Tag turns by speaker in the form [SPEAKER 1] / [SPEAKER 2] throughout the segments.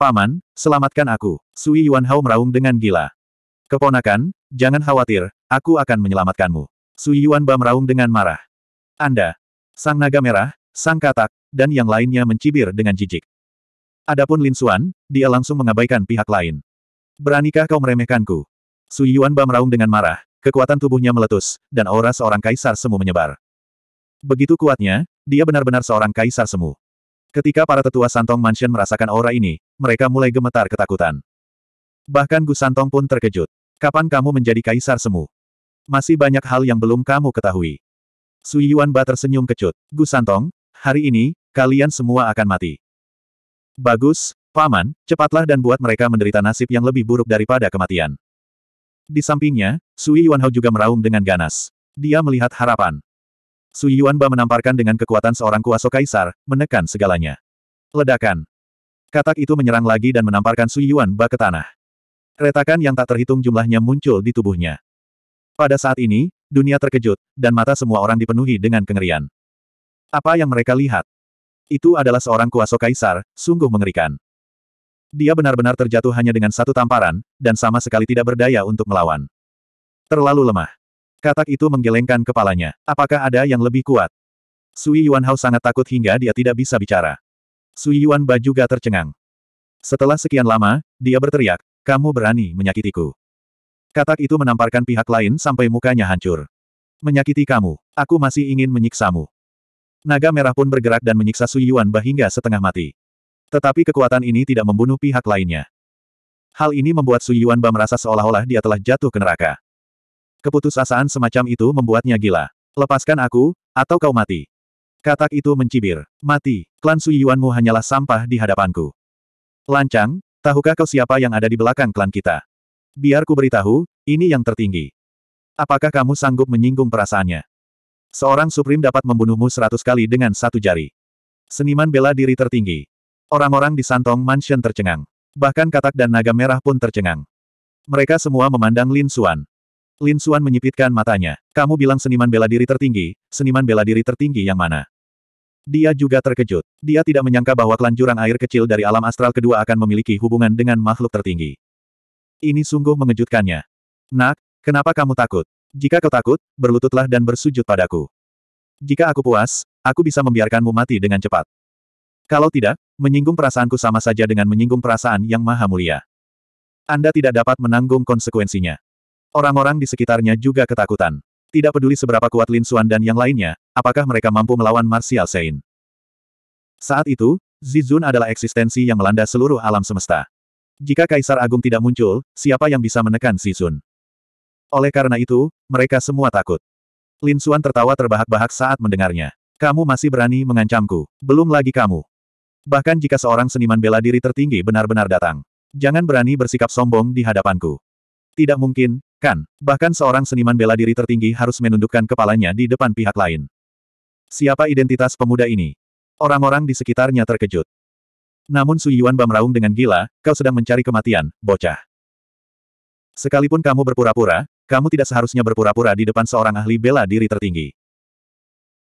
[SPEAKER 1] Paman, selamatkan aku. Sui Yuan Yuanhao meraung dengan gila. Keponakan, jangan khawatir, aku akan menyelamatkanmu. Sui Yuan Ba meraung dengan marah. Anda, sang naga merah, sang katak, dan yang lainnya mencibir dengan jijik. Adapun Lin Xuan, dia langsung mengabaikan pihak lain. Beranikah kau meremehkanku? Sui Yuan Ba meraung dengan marah, kekuatan tubuhnya meletus, dan aura seorang kaisar semu menyebar. Begitu kuatnya, dia benar-benar seorang kaisar semu. Ketika para tetua Santong Mansion merasakan aura ini, mereka mulai gemetar ketakutan. Bahkan Santong pun terkejut. Kapan kamu menjadi kaisar semu? Masih banyak hal yang belum kamu ketahui. Sui Yuan Ba tersenyum kecut. Santong, hari ini, kalian semua akan mati. Bagus, Paman, cepatlah dan buat mereka menderita nasib yang lebih buruk daripada kematian. Di sampingnya, Sui Hao juga meraung dengan ganas. Dia melihat harapan. Sui Yuan Ba menamparkan dengan kekuatan seorang kuasa kaisar, menekan segalanya. Ledakan. Katak itu menyerang lagi dan menamparkan Sui Yuan bak ke tanah. Retakan yang tak terhitung jumlahnya muncul di tubuhnya. Pada saat ini, dunia terkejut, dan mata semua orang dipenuhi dengan kengerian. Apa yang mereka lihat? Itu adalah seorang kuasa kaisar, sungguh mengerikan. Dia benar-benar terjatuh hanya dengan satu tamparan, dan sama sekali tidak berdaya untuk melawan. Terlalu lemah. Katak itu menggelengkan kepalanya. Apakah ada yang lebih kuat? Sui Yuan haus sangat takut hingga dia tidak bisa bicara. Sui Yuan Ba juga tercengang. Setelah sekian lama, dia berteriak, kamu berani menyakitiku. Katak itu menamparkan pihak lain sampai mukanya hancur. Menyakiti kamu, aku masih ingin menyiksamu. Naga merah pun bergerak dan menyiksa Sui Yuan Ba hingga setengah mati. Tetapi kekuatan ini tidak membunuh pihak lainnya. Hal ini membuat Sui Yuan Ba merasa seolah-olah dia telah jatuh ke neraka. Keputusasaan semacam itu membuatnya gila. Lepaskan aku, atau kau mati. Katak itu mencibir. Mati, klan Suyuanmu hanyalah sampah di hadapanku. Lancang, tahukah kau siapa yang ada di belakang klan kita? Biar ku beritahu, ini yang tertinggi. Apakah kamu sanggup menyinggung perasaannya? Seorang Supreme dapat membunuhmu seratus kali dengan satu jari. Seniman bela diri tertinggi. Orang-orang di Santong Mansion tercengang. Bahkan katak dan naga merah pun tercengang. Mereka semua memandang Lin Suan. Lin Suan menyipitkan matanya. Kamu bilang seniman bela diri tertinggi, seniman bela diri tertinggi yang mana? Dia juga terkejut. Dia tidak menyangka bahwa klan jurang air kecil dari alam astral kedua akan memiliki hubungan dengan makhluk tertinggi. Ini sungguh mengejutkannya. Nak, kenapa kamu takut? Jika kau takut, berlututlah dan bersujud padaku. Jika aku puas, aku bisa membiarkanmu mati dengan cepat. Kalau tidak, menyinggung perasaanku sama saja dengan menyinggung perasaan yang maha mulia. Anda tidak dapat menanggung konsekuensinya. Orang-orang di sekitarnya juga ketakutan. Tidak peduli seberapa kuat Lin Xuan dan yang lainnya, apakah mereka mampu melawan Martial Sein. Saat itu, Zizun adalah eksistensi yang melanda seluruh alam semesta. Jika Kaisar Agung tidak muncul, siapa yang bisa menekan Zizun? Oleh karena itu, mereka semua takut. Lin Xuan tertawa terbahak-bahak saat mendengarnya. Kamu masih berani mengancamku. Belum lagi kamu. Bahkan jika seorang seniman bela diri tertinggi benar-benar datang. Jangan berani bersikap sombong di hadapanku. Tidak mungkin, Kan, bahkan seorang seniman bela diri tertinggi harus menundukkan kepalanya di depan pihak lain. Siapa identitas pemuda ini? Orang-orang di sekitarnya terkejut. Namun Su Suyuan bamraung dengan gila, kau sedang mencari kematian, bocah. Sekalipun kamu berpura-pura, kamu tidak seharusnya berpura-pura di depan seorang ahli bela diri tertinggi.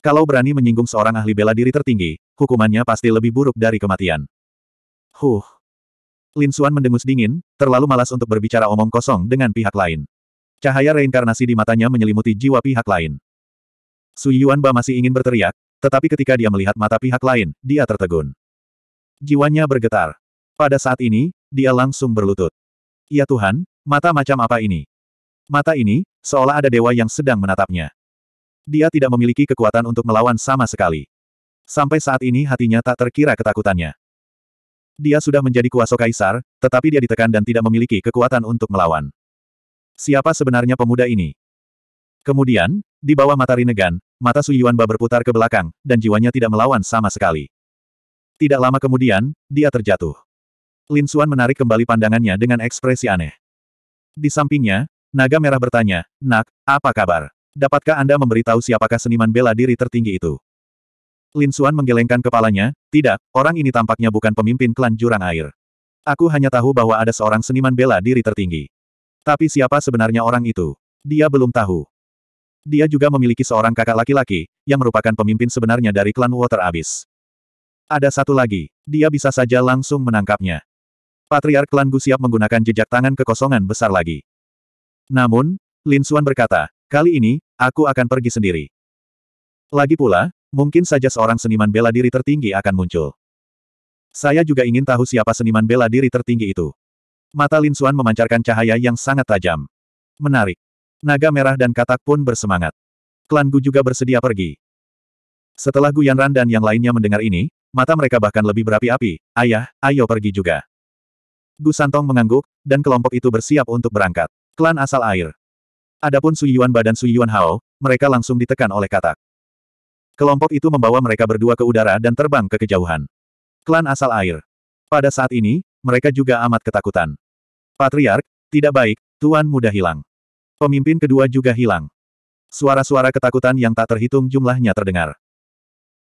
[SPEAKER 1] Kalau berani menyinggung seorang ahli bela diri tertinggi, hukumannya pasti lebih buruk dari kematian. Huh. Lin Xuan mendengus dingin, terlalu malas untuk berbicara omong kosong dengan pihak lain. Cahaya reinkarnasi di matanya menyelimuti jiwa pihak lain. Su Yuanba masih ingin berteriak, tetapi ketika dia melihat mata pihak lain, dia tertegun. Jiwanya bergetar. Pada saat ini, dia langsung berlutut. Ya Tuhan, mata macam apa ini? Mata ini, seolah ada dewa yang sedang menatapnya. Dia tidak memiliki kekuatan untuk melawan sama sekali. Sampai saat ini hatinya tak terkira ketakutannya. Dia sudah menjadi kuasa kaisar, tetapi dia ditekan dan tidak memiliki kekuatan untuk melawan. Siapa sebenarnya pemuda ini? Kemudian, di bawah mata Rinegan, mata Suyuan Ba berputar ke belakang, dan jiwanya tidak melawan sama sekali. Tidak lama kemudian, dia terjatuh. Lin Xuan menarik kembali pandangannya dengan ekspresi aneh. Di sampingnya, naga merah bertanya, Nak, apa kabar? Dapatkah Anda memberitahu siapakah seniman bela diri tertinggi itu? Lin Xuan menggelengkan kepalanya, tidak, orang ini tampaknya bukan pemimpin klan Jurang Air. Aku hanya tahu bahwa ada seorang seniman bela diri tertinggi. Tapi siapa sebenarnya orang itu? Dia belum tahu. Dia juga memiliki seorang kakak laki-laki, yang merupakan pemimpin sebenarnya dari klan Water Abyss. Ada satu lagi, dia bisa saja langsung menangkapnya. Patriark klan Gu siap menggunakan jejak tangan kekosongan besar lagi. Namun, Lin Xuan berkata, kali ini, aku akan pergi sendiri. Lagi pula, mungkin saja seorang seniman bela diri tertinggi akan muncul. Saya juga ingin tahu siapa seniman bela diri tertinggi itu. Mata Lin Suan memancarkan cahaya yang sangat tajam. Menarik. Naga merah dan katak pun bersemangat. Klan Gu juga bersedia pergi. Setelah Gu Yanran dan yang lainnya mendengar ini, mata mereka bahkan lebih berapi-api, ayah, ayo pergi juga. Gu Santong mengangguk, dan kelompok itu bersiap untuk berangkat. Klan asal air. Adapun Su Yuan Badan Su Yuan Hao, mereka langsung ditekan oleh katak. Kelompok itu membawa mereka berdua ke udara dan terbang ke kejauhan. Klan asal air. Pada saat ini, mereka juga amat ketakutan. Patriark, tidak baik, Tuan muda hilang. Pemimpin kedua juga hilang. Suara-suara ketakutan yang tak terhitung jumlahnya terdengar.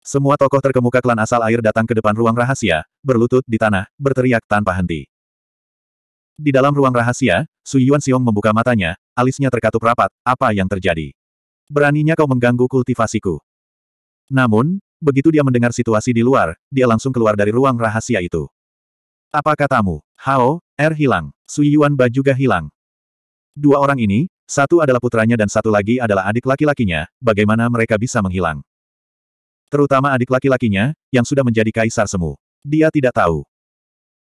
[SPEAKER 1] Semua tokoh terkemuka klan asal air datang ke depan ruang rahasia, berlutut di tanah, berteriak tanpa henti. Di dalam ruang rahasia, Su Yuan Xiong membuka matanya, alisnya terkatup rapat, apa yang terjadi? Beraninya kau mengganggu kultivasiku. Namun, begitu dia mendengar situasi di luar, dia langsung keluar dari ruang rahasia itu. Apa katamu? Hao, Er hilang, Sui Yuan Ba juga hilang. Dua orang ini, satu adalah putranya dan satu lagi adalah adik laki-lakinya, bagaimana mereka bisa menghilang? Terutama adik laki-lakinya, yang sudah menjadi kaisar semu. Dia tidak tahu.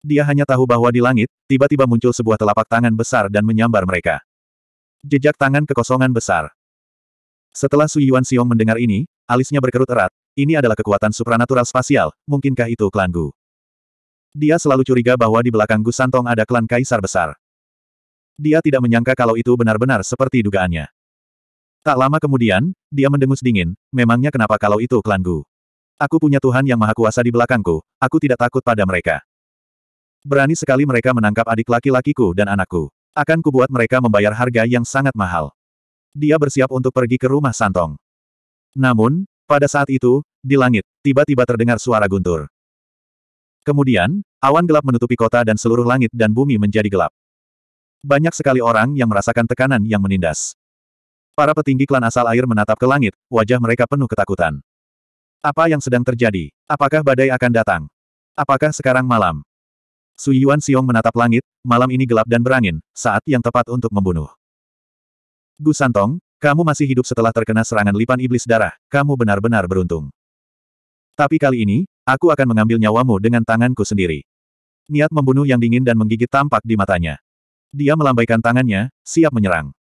[SPEAKER 1] Dia hanya tahu bahwa di langit, tiba-tiba muncul sebuah telapak tangan besar dan menyambar mereka. Jejak tangan kekosongan besar. Setelah Sui Yuan Xiong mendengar ini, alisnya berkerut erat, ini adalah kekuatan supranatural spasial, mungkinkah itu klan Gu? Dia selalu curiga bahwa di belakang Gu Santong ada klan kaisar besar. Dia tidak menyangka kalau itu benar-benar seperti dugaannya. Tak lama kemudian, dia mendengus dingin, memangnya kenapa kalau itu klan Gu? Aku punya Tuhan yang maha kuasa di belakangku, aku tidak takut pada mereka. Berani sekali mereka menangkap adik laki-lakiku dan anakku. Akan kubuat mereka membayar harga yang sangat mahal. Dia bersiap untuk pergi ke rumah Santong. Namun, pada saat itu, di langit, tiba-tiba terdengar suara guntur. Kemudian, awan gelap menutupi kota dan seluruh langit dan bumi menjadi gelap. Banyak sekali orang yang merasakan tekanan yang menindas. Para petinggi klan asal air menatap ke langit, wajah mereka penuh ketakutan. Apa yang sedang terjadi? Apakah badai akan datang? Apakah sekarang malam? Su Yuan Xiong menatap langit, malam ini gelap dan berangin, saat yang tepat untuk membunuh. Gu Santong, kamu masih hidup setelah terkena serangan lipan iblis darah, kamu benar-benar beruntung. Tapi kali ini, Aku akan mengambil nyawamu dengan tanganku sendiri. Niat membunuh yang dingin dan menggigit tampak di matanya. Dia melambaikan tangannya, siap menyerang.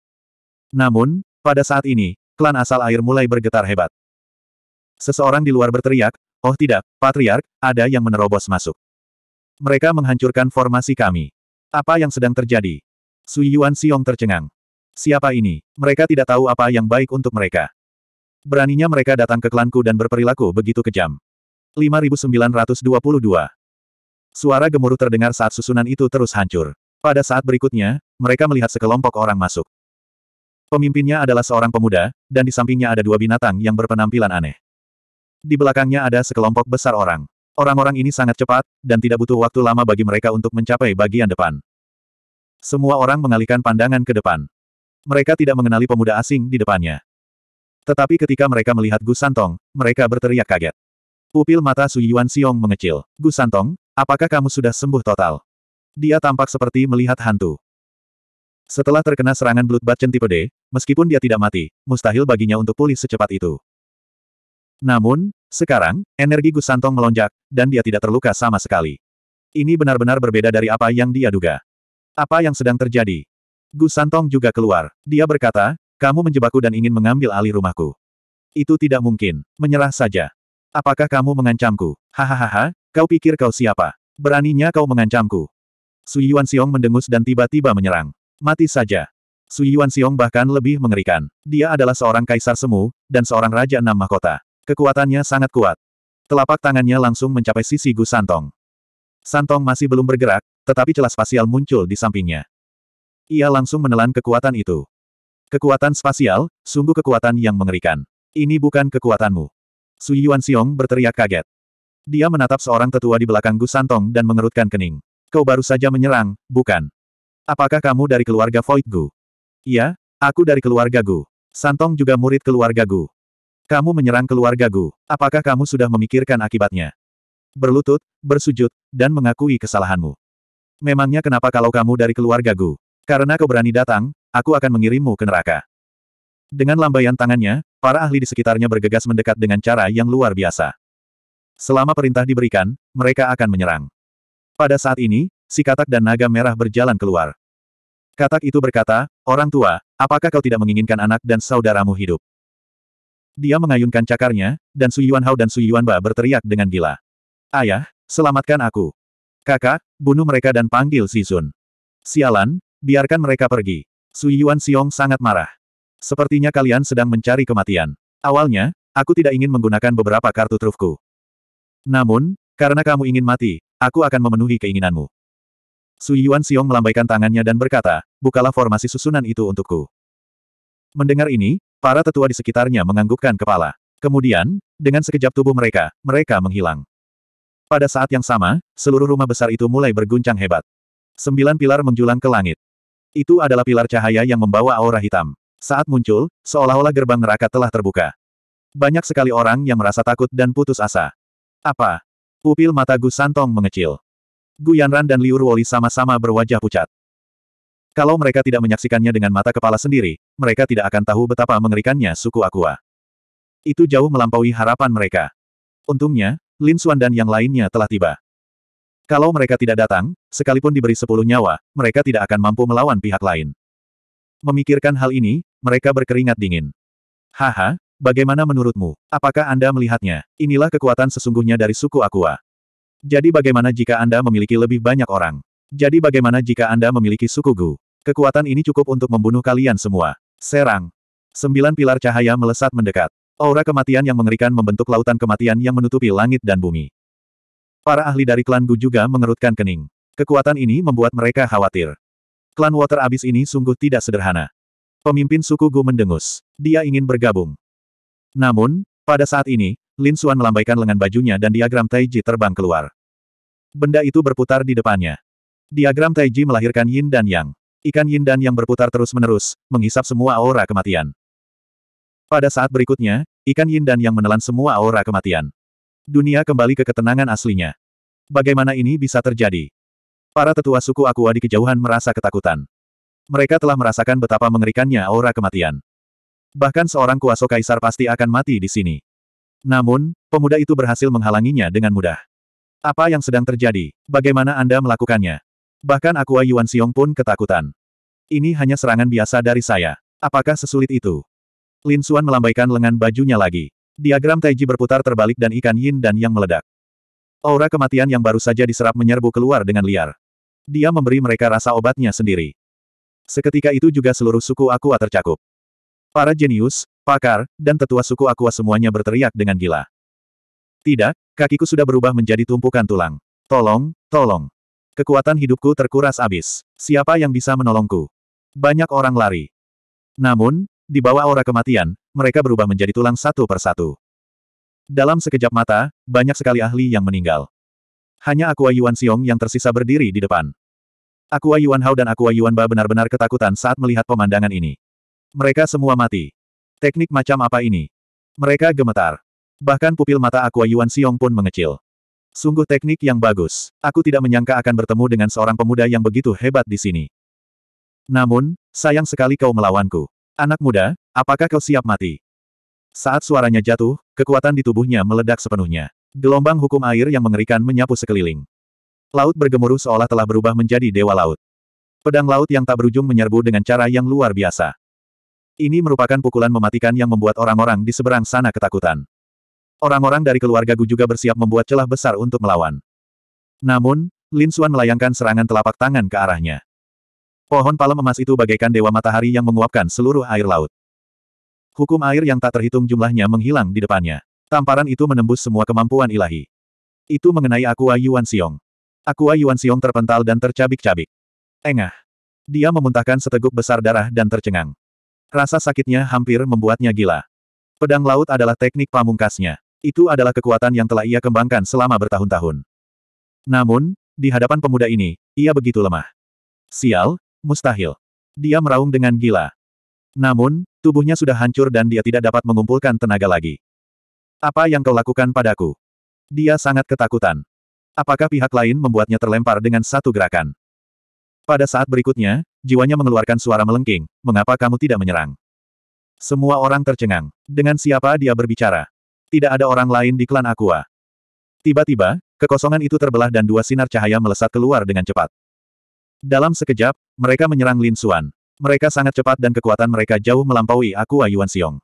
[SPEAKER 1] Namun, pada saat ini, klan asal air mulai bergetar hebat. Seseorang di luar berteriak, oh tidak, Patriark, ada yang menerobos masuk. Mereka menghancurkan formasi kami. Apa yang sedang terjadi? Sui Yuan Xiong tercengang. Siapa ini? Mereka tidak tahu apa yang baik untuk mereka. Beraninya mereka datang ke klanku dan berperilaku begitu kejam. 5922. Suara gemuruh terdengar saat susunan itu terus hancur. Pada saat berikutnya, mereka melihat sekelompok orang masuk. Pemimpinnya adalah seorang pemuda, dan di sampingnya ada dua binatang yang berpenampilan aneh. Di belakangnya ada sekelompok besar orang. Orang-orang ini sangat cepat, dan tidak butuh waktu lama bagi mereka untuk mencapai bagian depan. Semua orang mengalihkan pandangan ke depan. Mereka tidak mengenali pemuda asing di depannya. Tetapi ketika mereka melihat Gus Santong, mereka berteriak kaget. Pupil mata Su Yuan Xiong mengecil. Gu Santong, apakah kamu sudah sembuh total? Dia tampak seperti melihat hantu. Setelah terkena serangan bloodbat tipe D, meskipun dia tidak mati, mustahil baginya untuk pulih secepat itu. Namun, sekarang, energi Gu Santong melonjak, dan dia tidak terluka sama sekali. Ini benar-benar berbeda dari apa yang dia duga. Apa yang sedang terjadi? Gu Santong juga keluar. Dia berkata, kamu menjebakku dan ingin mengambil alih rumahku. Itu tidak mungkin. Menyerah saja. Apakah kamu mengancamku? Hahaha, kau pikir kau siapa? Beraninya kau mengancamku. Sui Yuan Xiong mendengus dan tiba-tiba menyerang. Mati saja. Sui Yuan Xiong bahkan lebih mengerikan. Dia adalah seorang kaisar semu, dan seorang raja enam mahkota. Kekuatannya sangat kuat. Telapak tangannya langsung mencapai sisi Gu Santong. Santong masih belum bergerak, tetapi celah spasial muncul di sampingnya. Ia langsung menelan kekuatan itu. Kekuatan spasial, sungguh kekuatan yang mengerikan. Ini bukan kekuatanmu. Sui Yuan Xiong berteriak kaget. Dia menatap seorang tetua di belakang Gu Santong dan mengerutkan kening. Kau baru saja menyerang, bukan? Apakah kamu dari keluarga Void Gu? Iya, aku dari keluarga Gu. Santong juga murid keluarga Gu. Kamu menyerang keluarga Gu. Apakah kamu sudah memikirkan akibatnya? Berlutut, bersujud, dan mengakui kesalahanmu. Memangnya kenapa kalau kamu dari keluarga Gu? Karena kau berani datang, aku akan mengirimmu ke neraka. Dengan lambaian tangannya, para ahli di sekitarnya bergegas mendekat dengan cara yang luar biasa. Selama perintah diberikan, mereka akan menyerang. Pada saat ini, si katak dan naga merah berjalan keluar. Katak itu berkata, Orang tua, apakah kau tidak menginginkan anak dan saudaramu hidup? Dia mengayunkan cakarnya, dan Su Yuan Hao dan Su Yuan Ba berteriak dengan gila. Ayah, selamatkan aku. Kakak, bunuh mereka dan panggil Si Sun. Sialan, biarkan mereka pergi. Su Yuan Xiong sangat marah. Sepertinya kalian sedang mencari kematian. Awalnya, aku tidak ingin menggunakan beberapa kartu trufku. Namun, karena kamu ingin mati, aku akan memenuhi keinginanmu. Su Yuan Xiong melambaikan tangannya dan berkata, bukalah formasi susunan itu untukku. Mendengar ini, para tetua di sekitarnya menganggukkan kepala. Kemudian, dengan sekejap tubuh mereka, mereka menghilang. Pada saat yang sama, seluruh rumah besar itu mulai berguncang hebat. Sembilan pilar menjulang ke langit. Itu adalah pilar cahaya yang membawa aura hitam. Saat muncul, seolah-olah gerbang neraka telah terbuka. Banyak sekali orang yang merasa takut dan putus asa. Apa? Pupil mata Gu Santong mengecil. Gu Yanran dan Liu Ruoli sama-sama berwajah pucat. Kalau mereka tidak menyaksikannya dengan mata kepala sendiri, mereka tidak akan tahu betapa mengerikannya suku Aqua. Itu jauh melampaui harapan mereka. Untungnya, Lin Xuan dan yang lainnya telah tiba. Kalau mereka tidak datang, sekalipun diberi sepuluh nyawa, mereka tidak akan mampu melawan pihak lain. Memikirkan hal ini, mereka berkeringat dingin. Haha, bagaimana menurutmu? Apakah Anda melihatnya? Inilah kekuatan sesungguhnya dari suku Aqua. Jadi bagaimana jika Anda memiliki lebih banyak orang? Jadi bagaimana jika Anda memiliki suku Gu? Kekuatan ini cukup untuk membunuh kalian semua. Serang. Sembilan pilar cahaya melesat mendekat. Aura kematian yang mengerikan membentuk lautan kematian yang menutupi langit dan bumi. Para ahli dari klan Gu juga mengerutkan kening. Kekuatan ini membuat mereka khawatir. Klan Water Abyss ini sungguh tidak sederhana. Pemimpin suku Gu mendengus. Dia ingin bergabung. Namun, pada saat ini, Lin Xuan melambaikan lengan bajunya dan diagram Taiji terbang keluar. Benda itu berputar di depannya. Diagram Taiji melahirkan Yin dan Yang. Ikan Yin dan Yang berputar terus-menerus, menghisap semua aura kematian. Pada saat berikutnya, ikan Yin dan Yang menelan semua aura kematian. Dunia kembali ke ketenangan aslinya. Bagaimana ini bisa terjadi? Para tetua suku Aqua di kejauhan merasa ketakutan mereka telah merasakan betapa mengerikannya aura kematian. Bahkan seorang kuaso kaisar pasti akan mati di sini. Namun, pemuda itu berhasil menghalanginya dengan mudah. Apa yang sedang terjadi? Bagaimana Anda melakukannya? Bahkan Aqua Yuan Xiong pun ketakutan. Ini hanya serangan biasa dari saya. Apakah sesulit itu? Lin Xuan melambaikan lengan bajunya lagi. Diagram Taiji berputar terbalik dan ikan yin dan yang meledak. Aura kematian yang baru saja diserap menyerbu keluar dengan liar. Dia memberi mereka rasa obatnya sendiri. Seketika itu juga seluruh suku Aqua tercakup. Para jenius, pakar, dan tetua suku Aqua semuanya berteriak dengan gila. Tidak, kakiku sudah berubah menjadi tumpukan tulang. Tolong, tolong. Kekuatan hidupku terkuras abis. Siapa yang bisa menolongku? Banyak orang lari. Namun, di bawah aura kematian, mereka berubah menjadi tulang satu persatu. Dalam sekejap mata, banyak sekali ahli yang meninggal. Hanya Aqua Yuan Xiong yang tersisa berdiri di depan. Aku Yuan Hao dan Aku Yuan Ba benar-benar ketakutan saat melihat pemandangan ini. Mereka semua mati. Teknik macam apa ini? Mereka gemetar. Bahkan pupil mata Aku Yuan Xiong pun mengecil. Sungguh teknik yang bagus. Aku tidak menyangka akan bertemu dengan seorang pemuda yang begitu hebat di sini. Namun, sayang sekali kau melawanku. Anak muda, apakah kau siap mati? Saat suaranya jatuh, kekuatan di tubuhnya meledak sepenuhnya. Gelombang hukum air yang mengerikan menyapu sekeliling. Laut bergemuruh seolah telah berubah menjadi dewa laut. Pedang laut yang tak berujung menyerbu dengan cara yang luar biasa. Ini merupakan pukulan mematikan yang membuat orang-orang di seberang sana ketakutan. Orang-orang dari keluarga Gu juga bersiap membuat celah besar untuk melawan. Namun, Lin Xuan melayangkan serangan telapak tangan ke arahnya. Pohon palem emas itu bagaikan dewa matahari yang menguapkan seluruh air laut. Hukum air yang tak terhitung jumlahnya menghilang di depannya. Tamparan itu menembus semua kemampuan ilahi. Itu mengenai Aqua Yuan Xiong. Aqua Yuan Xiong terpental dan tercabik-cabik. Engah. Dia memuntahkan seteguk besar darah dan tercengang. Rasa sakitnya hampir membuatnya gila. Pedang laut adalah teknik pamungkasnya. Itu adalah kekuatan yang telah ia kembangkan selama bertahun-tahun. Namun, di hadapan pemuda ini, ia begitu lemah. Sial, mustahil. Dia meraung dengan gila. Namun, tubuhnya sudah hancur dan dia tidak dapat mengumpulkan tenaga lagi. Apa yang kau lakukan padaku? Dia sangat ketakutan. Apakah pihak lain membuatnya terlempar dengan satu gerakan? Pada saat berikutnya, jiwanya mengeluarkan suara melengking, mengapa kamu tidak menyerang? Semua orang tercengang. Dengan siapa dia berbicara? Tidak ada orang lain di klan Aqua. Tiba-tiba, kekosongan itu terbelah dan dua sinar cahaya melesat keluar dengan cepat. Dalam sekejap, mereka menyerang Lin Xuan. Mereka sangat cepat dan kekuatan mereka jauh melampaui Aqua Yuan Xiong.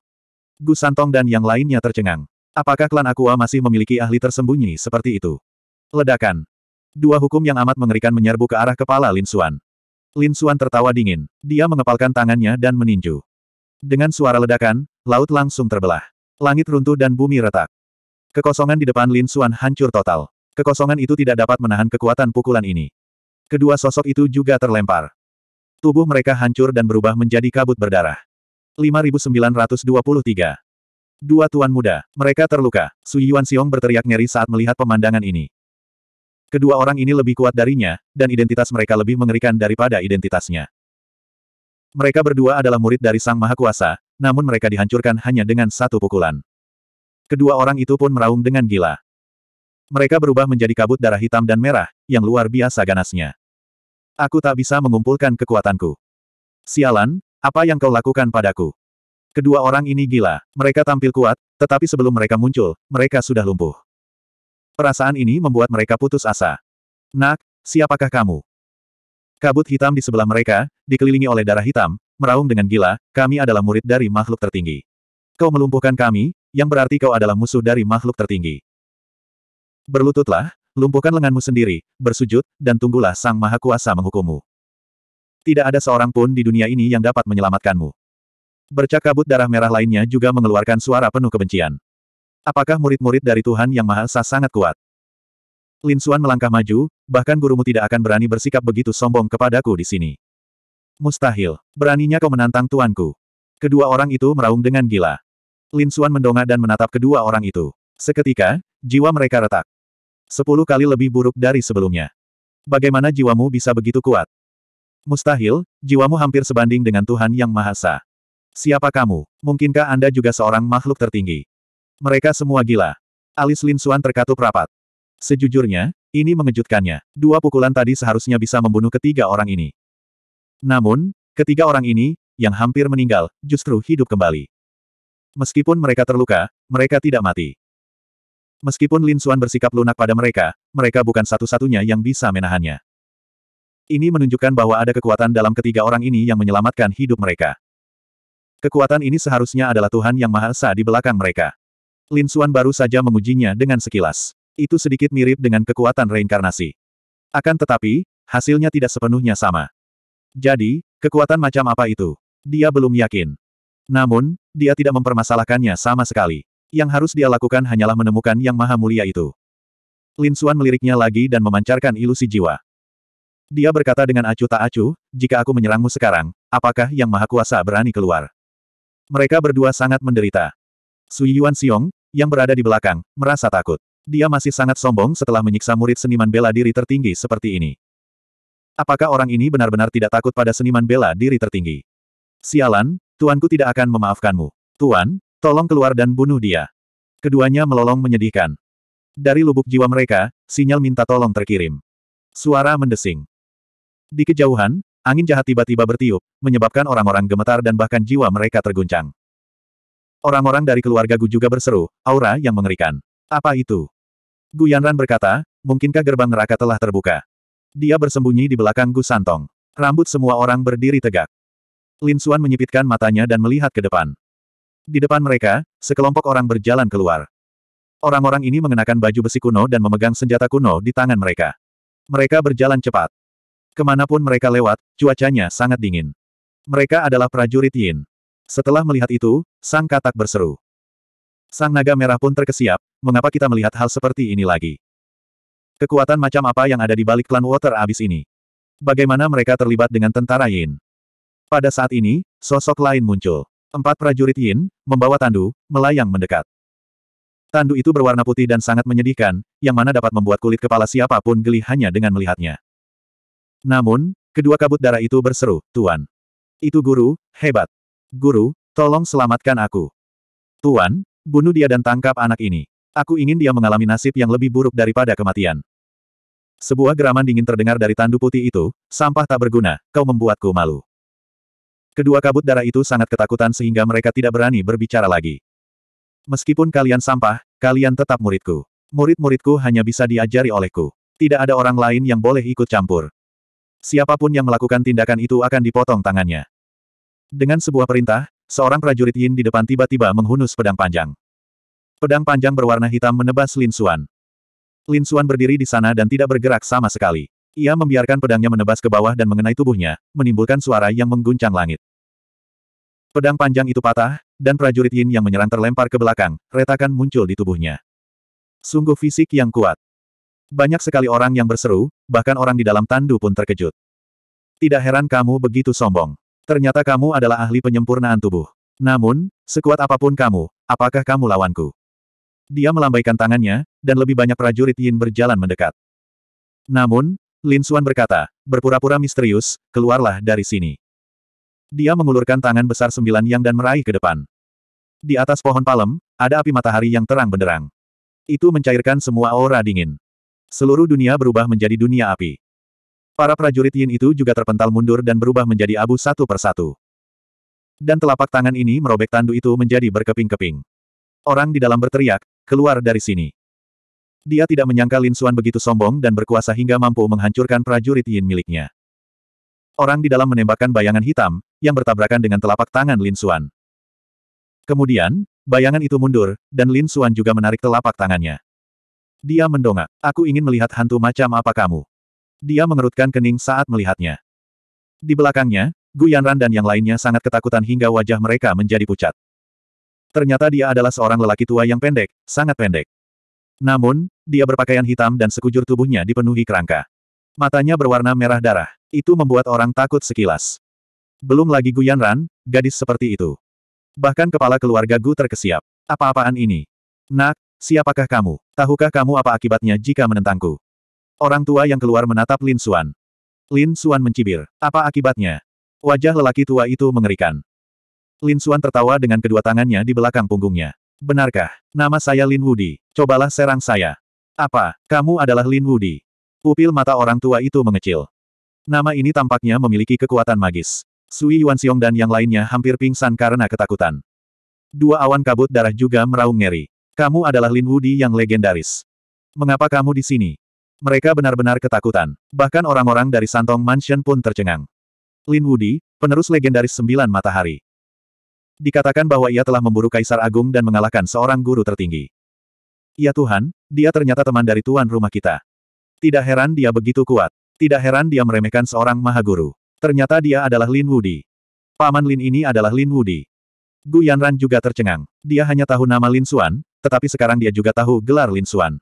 [SPEAKER 1] Gu Santong dan yang lainnya tercengang. Apakah klan Aqua masih memiliki ahli tersembunyi seperti itu? Ledakan. Dua hukum yang amat mengerikan menyerbu ke arah kepala Lin Suan. Lin Suan tertawa dingin. Dia mengepalkan tangannya dan meninju. Dengan suara ledakan, laut langsung terbelah. Langit runtuh dan bumi retak. Kekosongan di depan Lin Suan hancur total. Kekosongan itu tidak dapat menahan kekuatan pukulan ini. Kedua sosok itu juga terlempar. Tubuh mereka hancur dan berubah menjadi kabut berdarah. 5923. Dua tuan muda, mereka terluka. Su Yuan Xiong berteriak ngeri saat melihat pemandangan ini. Kedua orang ini lebih kuat darinya, dan identitas mereka lebih mengerikan daripada identitasnya. Mereka berdua adalah murid dari Sang Maha Kuasa, namun mereka dihancurkan hanya dengan satu pukulan. Kedua orang itu pun meraung dengan gila. Mereka berubah menjadi kabut darah hitam dan merah, yang luar biasa ganasnya. Aku tak bisa mengumpulkan kekuatanku. Sialan, apa yang kau lakukan padaku? Kedua orang ini gila, mereka tampil kuat, tetapi sebelum mereka muncul, mereka sudah lumpuh. Perasaan ini membuat mereka putus asa. Nak, siapakah kamu? Kabut hitam di sebelah mereka, dikelilingi oleh darah hitam, meraung dengan gila, kami adalah murid dari makhluk tertinggi. Kau melumpuhkan kami, yang berarti kau adalah musuh dari makhluk tertinggi. Berlututlah, lumpuhkan lenganmu sendiri, bersujud, dan tunggulah Sang Maha Kuasa menghukummu. Tidak ada seorang pun di dunia ini yang dapat menyelamatkanmu. Bercak kabut darah merah lainnya juga mengeluarkan suara penuh kebencian. Apakah murid-murid dari Tuhan Yang Maha Esa sangat kuat? Lin Suan melangkah maju, bahkan gurumu tidak akan berani bersikap begitu sombong kepadaku di sini. Mustahil. Beraninya kau menantang tuanku. Kedua orang itu meraung dengan gila. Lin Suan mendongak dan menatap kedua orang itu. Seketika, jiwa mereka retak. Sepuluh kali lebih buruk dari sebelumnya. Bagaimana jiwamu bisa begitu kuat? Mustahil, jiwamu hampir sebanding dengan Tuhan Yang Maha Esa. Siapa kamu? Mungkinkah Anda juga seorang makhluk tertinggi? Mereka semua gila. Alis Lin Suan terkatup rapat. Sejujurnya, ini mengejutkannya. Dua pukulan tadi seharusnya bisa membunuh ketiga orang ini. Namun, ketiga orang ini, yang hampir meninggal, justru hidup kembali. Meskipun mereka terluka, mereka tidak mati. Meskipun Lin Suan bersikap lunak pada mereka, mereka bukan satu-satunya yang bisa menahannya. Ini menunjukkan bahwa ada kekuatan dalam ketiga orang ini yang menyelamatkan hidup mereka. Kekuatan ini seharusnya adalah Tuhan Yang Maha Esa di belakang mereka. Lin Suan baru saja mengujinya dengan sekilas. Itu sedikit mirip dengan kekuatan reinkarnasi. Akan tetapi, hasilnya tidak sepenuhnya sama. Jadi, kekuatan macam apa itu? Dia belum yakin. Namun, dia tidak mempermasalahkannya sama sekali. Yang harus dia lakukan hanyalah menemukan yang maha mulia itu. Lin Suan meliriknya lagi dan memancarkan ilusi jiwa. Dia berkata dengan acuh tak acuh, jika aku menyerangmu sekarang, apakah yang maha kuasa berani keluar? Mereka berdua sangat menderita. Sui Yuan Xiong, yang berada di belakang, merasa takut. Dia masih sangat sombong setelah menyiksa murid seniman bela diri tertinggi seperti ini. Apakah orang ini benar-benar tidak takut pada seniman bela diri tertinggi? Sialan, tuanku tidak akan memaafkanmu. Tuan, tolong keluar dan bunuh dia. Keduanya melolong menyedihkan. Dari lubuk jiwa mereka, sinyal minta tolong terkirim. Suara mendesing. Di kejauhan, angin jahat tiba-tiba bertiup, menyebabkan orang-orang gemetar dan bahkan jiwa mereka terguncang. Orang-orang dari keluarga Gu juga berseru, aura yang mengerikan. Apa itu? Gu Yanran berkata, mungkinkah gerbang neraka telah terbuka? Dia bersembunyi di belakang Gu Santong. Rambut semua orang berdiri tegak. Lin Suan menyipitkan matanya dan melihat ke depan. Di depan mereka, sekelompok orang berjalan keluar. Orang-orang ini mengenakan baju besi kuno dan memegang senjata kuno di tangan mereka. Mereka berjalan cepat. Kemanapun mereka lewat, cuacanya sangat dingin. Mereka adalah prajurit Yin. Setelah melihat itu, sang katak berseru. Sang naga merah pun terkesiap, mengapa kita melihat hal seperti ini lagi? Kekuatan macam apa yang ada di balik klan Water Abyss ini? Bagaimana mereka terlibat dengan tentara Yin? Pada saat ini, sosok lain muncul. Empat prajurit Yin, membawa tandu, melayang mendekat. Tandu itu berwarna putih dan sangat menyedihkan, yang mana dapat membuat kulit kepala siapapun geli hanya dengan melihatnya. Namun, kedua kabut darah itu berseru, Tuan. Itu guru, hebat. Guru, tolong selamatkan aku. Tuan, bunuh dia dan tangkap anak ini. Aku ingin dia mengalami nasib yang lebih buruk daripada kematian. Sebuah geraman dingin terdengar dari tandu putih itu, sampah tak berguna, kau membuatku malu. Kedua kabut darah itu sangat ketakutan sehingga mereka tidak berani berbicara lagi. Meskipun kalian sampah, kalian tetap muridku. Murid-muridku hanya bisa diajari olehku. Tidak ada orang lain yang boleh ikut campur. Siapapun yang melakukan tindakan itu akan dipotong tangannya. Dengan sebuah perintah, seorang prajurit Yin di depan tiba-tiba menghunus pedang panjang. Pedang panjang berwarna hitam menebas Lin Xuan. Lin Xuan berdiri di sana dan tidak bergerak sama sekali. Ia membiarkan pedangnya menebas ke bawah dan mengenai tubuhnya, menimbulkan suara yang mengguncang langit. Pedang panjang itu patah, dan prajurit Yin yang menyerang terlempar ke belakang, retakan muncul di tubuhnya. Sungguh fisik yang kuat. Banyak sekali orang yang berseru, bahkan orang di dalam tandu pun terkejut. Tidak heran kamu begitu sombong. Ternyata kamu adalah ahli penyempurnaan tubuh. Namun, sekuat apapun kamu, apakah kamu lawanku? Dia melambaikan tangannya, dan lebih banyak prajurit Yin berjalan mendekat. Namun, Lin Xuan berkata, berpura-pura misterius, keluarlah dari sini. Dia mengulurkan tangan besar sembilan yang dan meraih ke depan. Di atas pohon palem, ada api matahari yang terang benderang. Itu mencairkan semua aura dingin. Seluruh dunia berubah menjadi dunia api. Para prajurit Yin itu juga terpental mundur dan berubah menjadi abu satu persatu. Dan telapak tangan ini merobek tandu itu menjadi berkeping-keping. Orang di dalam berteriak, keluar dari sini. Dia tidak menyangka Lin Xuan begitu sombong dan berkuasa hingga mampu menghancurkan prajurit Yin miliknya. Orang di dalam menembakkan bayangan hitam, yang bertabrakan dengan telapak tangan Lin Xuan. Kemudian, bayangan itu mundur, dan Lin Xuan juga menarik telapak tangannya. Dia mendongak, aku ingin melihat hantu macam apa kamu. Dia mengerutkan kening saat melihatnya. Di belakangnya, Gu Yanran dan yang lainnya sangat ketakutan hingga wajah mereka menjadi pucat. Ternyata dia adalah seorang lelaki tua yang pendek, sangat pendek. Namun, dia berpakaian hitam dan sekujur tubuhnya dipenuhi kerangka. Matanya berwarna merah darah. Itu membuat orang takut sekilas. Belum lagi Gu Yanran, gadis seperti itu. Bahkan kepala keluarga Gu terkesiap. Apa-apaan ini? Nak, siapakah kamu? Tahukah kamu apa akibatnya jika menentangku? Orang tua yang keluar menatap Lin Suan. Lin Suan mencibir. Apa akibatnya? Wajah lelaki tua itu mengerikan. Lin Suan tertawa dengan kedua tangannya di belakang punggungnya. Benarkah? Nama saya Lin Wudi. Cobalah serang saya. Apa? Kamu adalah Lin Wudi. Pupil mata orang tua itu mengecil. Nama ini tampaknya memiliki kekuatan magis. Sui Yuan Xiong dan yang lainnya hampir pingsan karena ketakutan. Dua awan kabut darah juga meraung ngeri. Kamu adalah Lin Wudi yang legendaris. Mengapa kamu di sini? Mereka benar-benar ketakutan. Bahkan orang-orang dari Santong Mansion pun tercengang. Lin Wudi, penerus legendaris Sembilan Matahari. Dikatakan bahwa ia telah memburu Kaisar Agung dan mengalahkan seorang guru tertinggi. Ya Tuhan, dia ternyata teman dari tuan rumah kita. Tidak heran dia begitu kuat. Tidak heran dia meremehkan seorang mahaguru. Ternyata dia adalah Lin Wudi. Paman Lin ini adalah Lin Wudi. Gu Yanran juga tercengang. Dia hanya tahu nama Lin Xuan, tetapi sekarang dia juga tahu gelar Lin Xuan.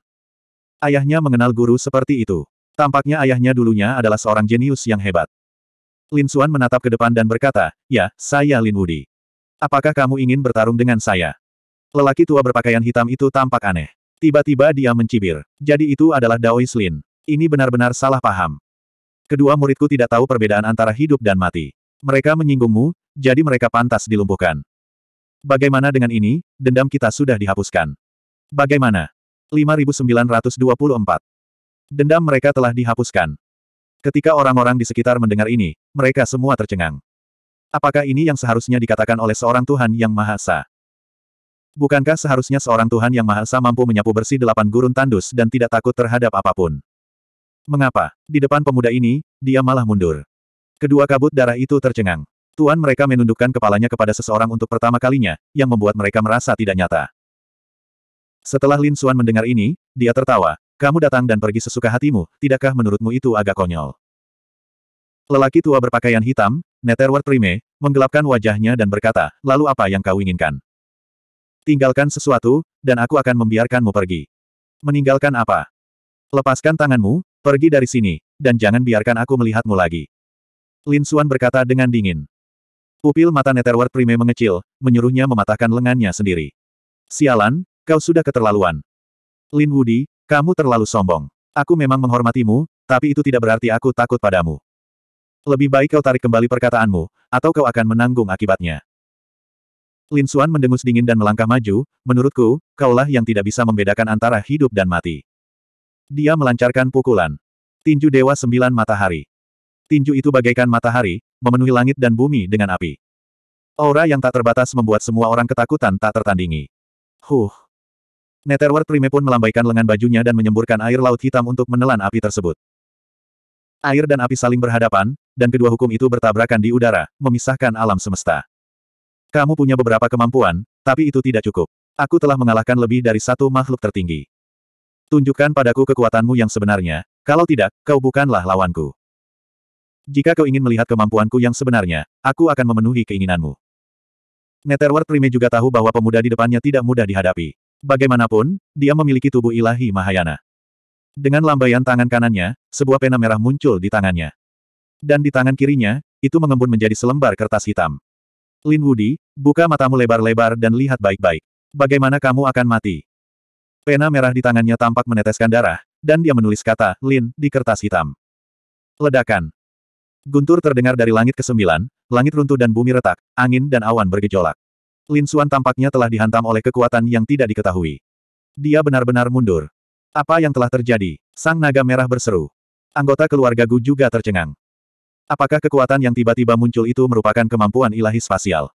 [SPEAKER 1] Ayahnya mengenal guru seperti itu. Tampaknya ayahnya dulunya adalah seorang jenius yang hebat. Lin Suan menatap ke depan dan berkata, Ya, saya Lin Wudi. Apakah kamu ingin bertarung dengan saya? Lelaki tua berpakaian hitam itu tampak aneh. Tiba-tiba dia mencibir. Jadi itu adalah Daois Lin. Ini benar-benar salah paham. Kedua muridku tidak tahu perbedaan antara hidup dan mati. Mereka menyinggungmu, jadi mereka pantas dilumpuhkan. Bagaimana dengan ini, dendam kita sudah dihapuskan. Bagaimana? 5924. Dendam mereka telah dihapuskan. Ketika orang-orang di sekitar mendengar ini, mereka semua tercengang. Apakah ini yang seharusnya dikatakan oleh seorang Tuhan yang Maha Esa? Bukankah seharusnya seorang Tuhan yang Maha Esa mampu menyapu bersih delapan gurun tandus dan tidak takut terhadap apapun? Mengapa? Di depan pemuda ini, dia malah mundur. Kedua kabut darah itu tercengang. Tuan mereka menundukkan kepalanya kepada seseorang untuk pertama kalinya, yang membuat mereka merasa tidak nyata. Setelah Lin Suan mendengar ini, dia tertawa. Kamu datang dan pergi sesuka hatimu, tidakkah menurutmu itu agak konyol? Lelaki tua berpakaian hitam, Netherward Prime, menggelapkan wajahnya dan berkata, lalu apa yang kau inginkan? Tinggalkan sesuatu, dan aku akan membiarkanmu pergi. Meninggalkan apa? Lepaskan tanganmu, pergi dari sini, dan jangan biarkan aku melihatmu lagi. Lin Suan berkata dengan dingin. Pupil mata Netherward Prime mengecil, menyuruhnya mematahkan lengannya sendiri. Sialan, Kau sudah keterlaluan. Lin Wudi, kamu terlalu sombong. Aku memang menghormatimu, tapi itu tidak berarti aku takut padamu. Lebih baik kau tarik kembali perkataanmu, atau kau akan menanggung akibatnya. Lin Xuan mendengus dingin dan melangkah maju, menurutku, kaulah yang tidak bisa membedakan antara hidup dan mati. Dia melancarkan pukulan. Tinju Dewa Sembilan Matahari. Tinju itu bagaikan matahari, memenuhi langit dan bumi dengan api. Aura yang tak terbatas membuat semua orang ketakutan tak tertandingi. Huh. Netherward Prime pun melambaikan lengan bajunya dan menyemburkan air laut hitam untuk menelan api tersebut. Air dan api saling berhadapan, dan kedua hukum itu bertabrakan di udara, memisahkan alam semesta. Kamu punya beberapa kemampuan, tapi itu tidak cukup. Aku telah mengalahkan lebih dari satu makhluk tertinggi. Tunjukkan padaku kekuatanmu yang sebenarnya, kalau tidak, kau bukanlah lawanku. Jika kau ingin melihat kemampuanku yang sebenarnya, aku akan memenuhi keinginanmu. Netherward Prime juga tahu bahwa pemuda di depannya tidak mudah dihadapi. Bagaimanapun, dia memiliki tubuh ilahi Mahayana. Dengan lambaian tangan kanannya, sebuah pena merah muncul di tangannya. Dan di tangan kirinya, itu mengembun menjadi selembar kertas hitam. Lin Wudi, buka matamu lebar-lebar dan lihat baik-baik. Bagaimana kamu akan mati? Pena merah di tangannya tampak meneteskan darah, dan dia menulis kata, Lin, di kertas hitam. Ledakan. Guntur terdengar dari langit kesembilan, langit runtuh dan bumi retak, angin dan awan bergejolak. Lin Suan tampaknya telah dihantam oleh kekuatan yang tidak diketahui. Dia benar-benar mundur. Apa yang telah terjadi? Sang naga merah berseru. Anggota keluarga Gu juga tercengang. Apakah kekuatan yang tiba-tiba muncul itu merupakan kemampuan ilahi spasial?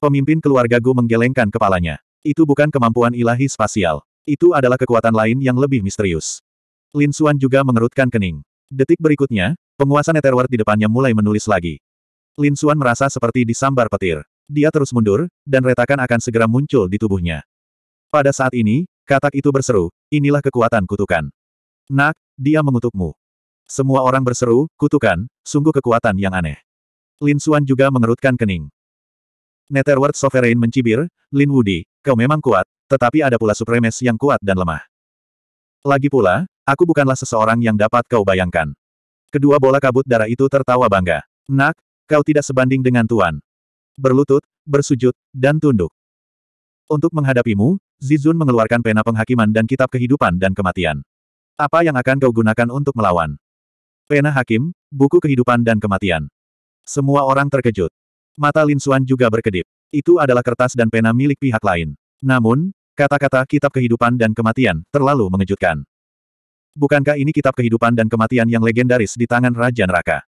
[SPEAKER 1] Pemimpin keluarga Gu menggelengkan kepalanya. Itu bukan kemampuan ilahi spasial. Itu adalah kekuatan lain yang lebih misterius. Lin Suan juga mengerutkan kening. Detik berikutnya, penguasa Netherworld di depannya mulai menulis lagi. Lin Suan merasa seperti disambar petir. Dia terus mundur, dan retakan akan segera muncul di tubuhnya. Pada saat ini, katak itu berseru, inilah kekuatan kutukan. Nak, dia mengutukmu. Semua orang berseru, kutukan, sungguh kekuatan yang aneh. Lin Xuan juga mengerutkan kening. Netherworld Sovereign mencibir, Lin Wudi, kau memang kuat, tetapi ada pula supremes yang kuat dan lemah. Lagi pula, aku bukanlah seseorang yang dapat kau bayangkan. Kedua bola kabut darah itu tertawa bangga. Nak, kau tidak sebanding dengan Tuan berlutut, bersujud, dan tunduk. Untuk menghadapimu, Zizun mengeluarkan pena penghakiman dan kitab kehidupan dan kematian. Apa yang akan kau gunakan untuk melawan? Pena hakim, buku kehidupan dan kematian. Semua orang terkejut. Mata Lin Suan juga berkedip. Itu adalah kertas dan pena milik pihak lain. Namun, kata-kata kitab kehidupan dan kematian terlalu mengejutkan. Bukankah ini kitab kehidupan dan kematian yang legendaris di tangan Raja Neraka?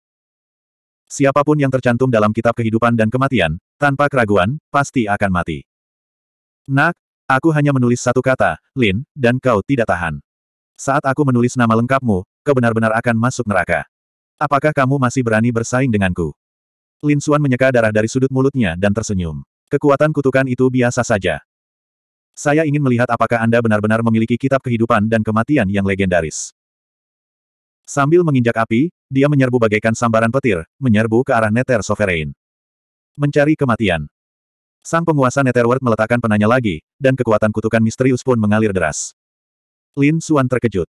[SPEAKER 1] Siapapun yang tercantum dalam kitab kehidupan dan kematian, tanpa keraguan, pasti akan mati. Nak, aku hanya menulis satu kata, Lin, dan kau tidak tahan. Saat aku menulis nama lengkapmu, kau benar-benar akan masuk neraka. Apakah kamu masih berani bersaing denganku? Lin Suan menyeka darah dari sudut mulutnya dan tersenyum. Kekuatan kutukan itu biasa saja. Saya ingin melihat apakah Anda benar-benar memiliki kitab kehidupan dan kematian yang legendaris. Sambil menginjak api, dia menyerbu bagaikan sambaran petir, menyerbu ke arah Nether Sovereign. Mencari kematian. Sang penguasa Netherworld meletakkan penanya lagi, dan kekuatan kutukan misterius pun mengalir deras. Lin Suan terkejut.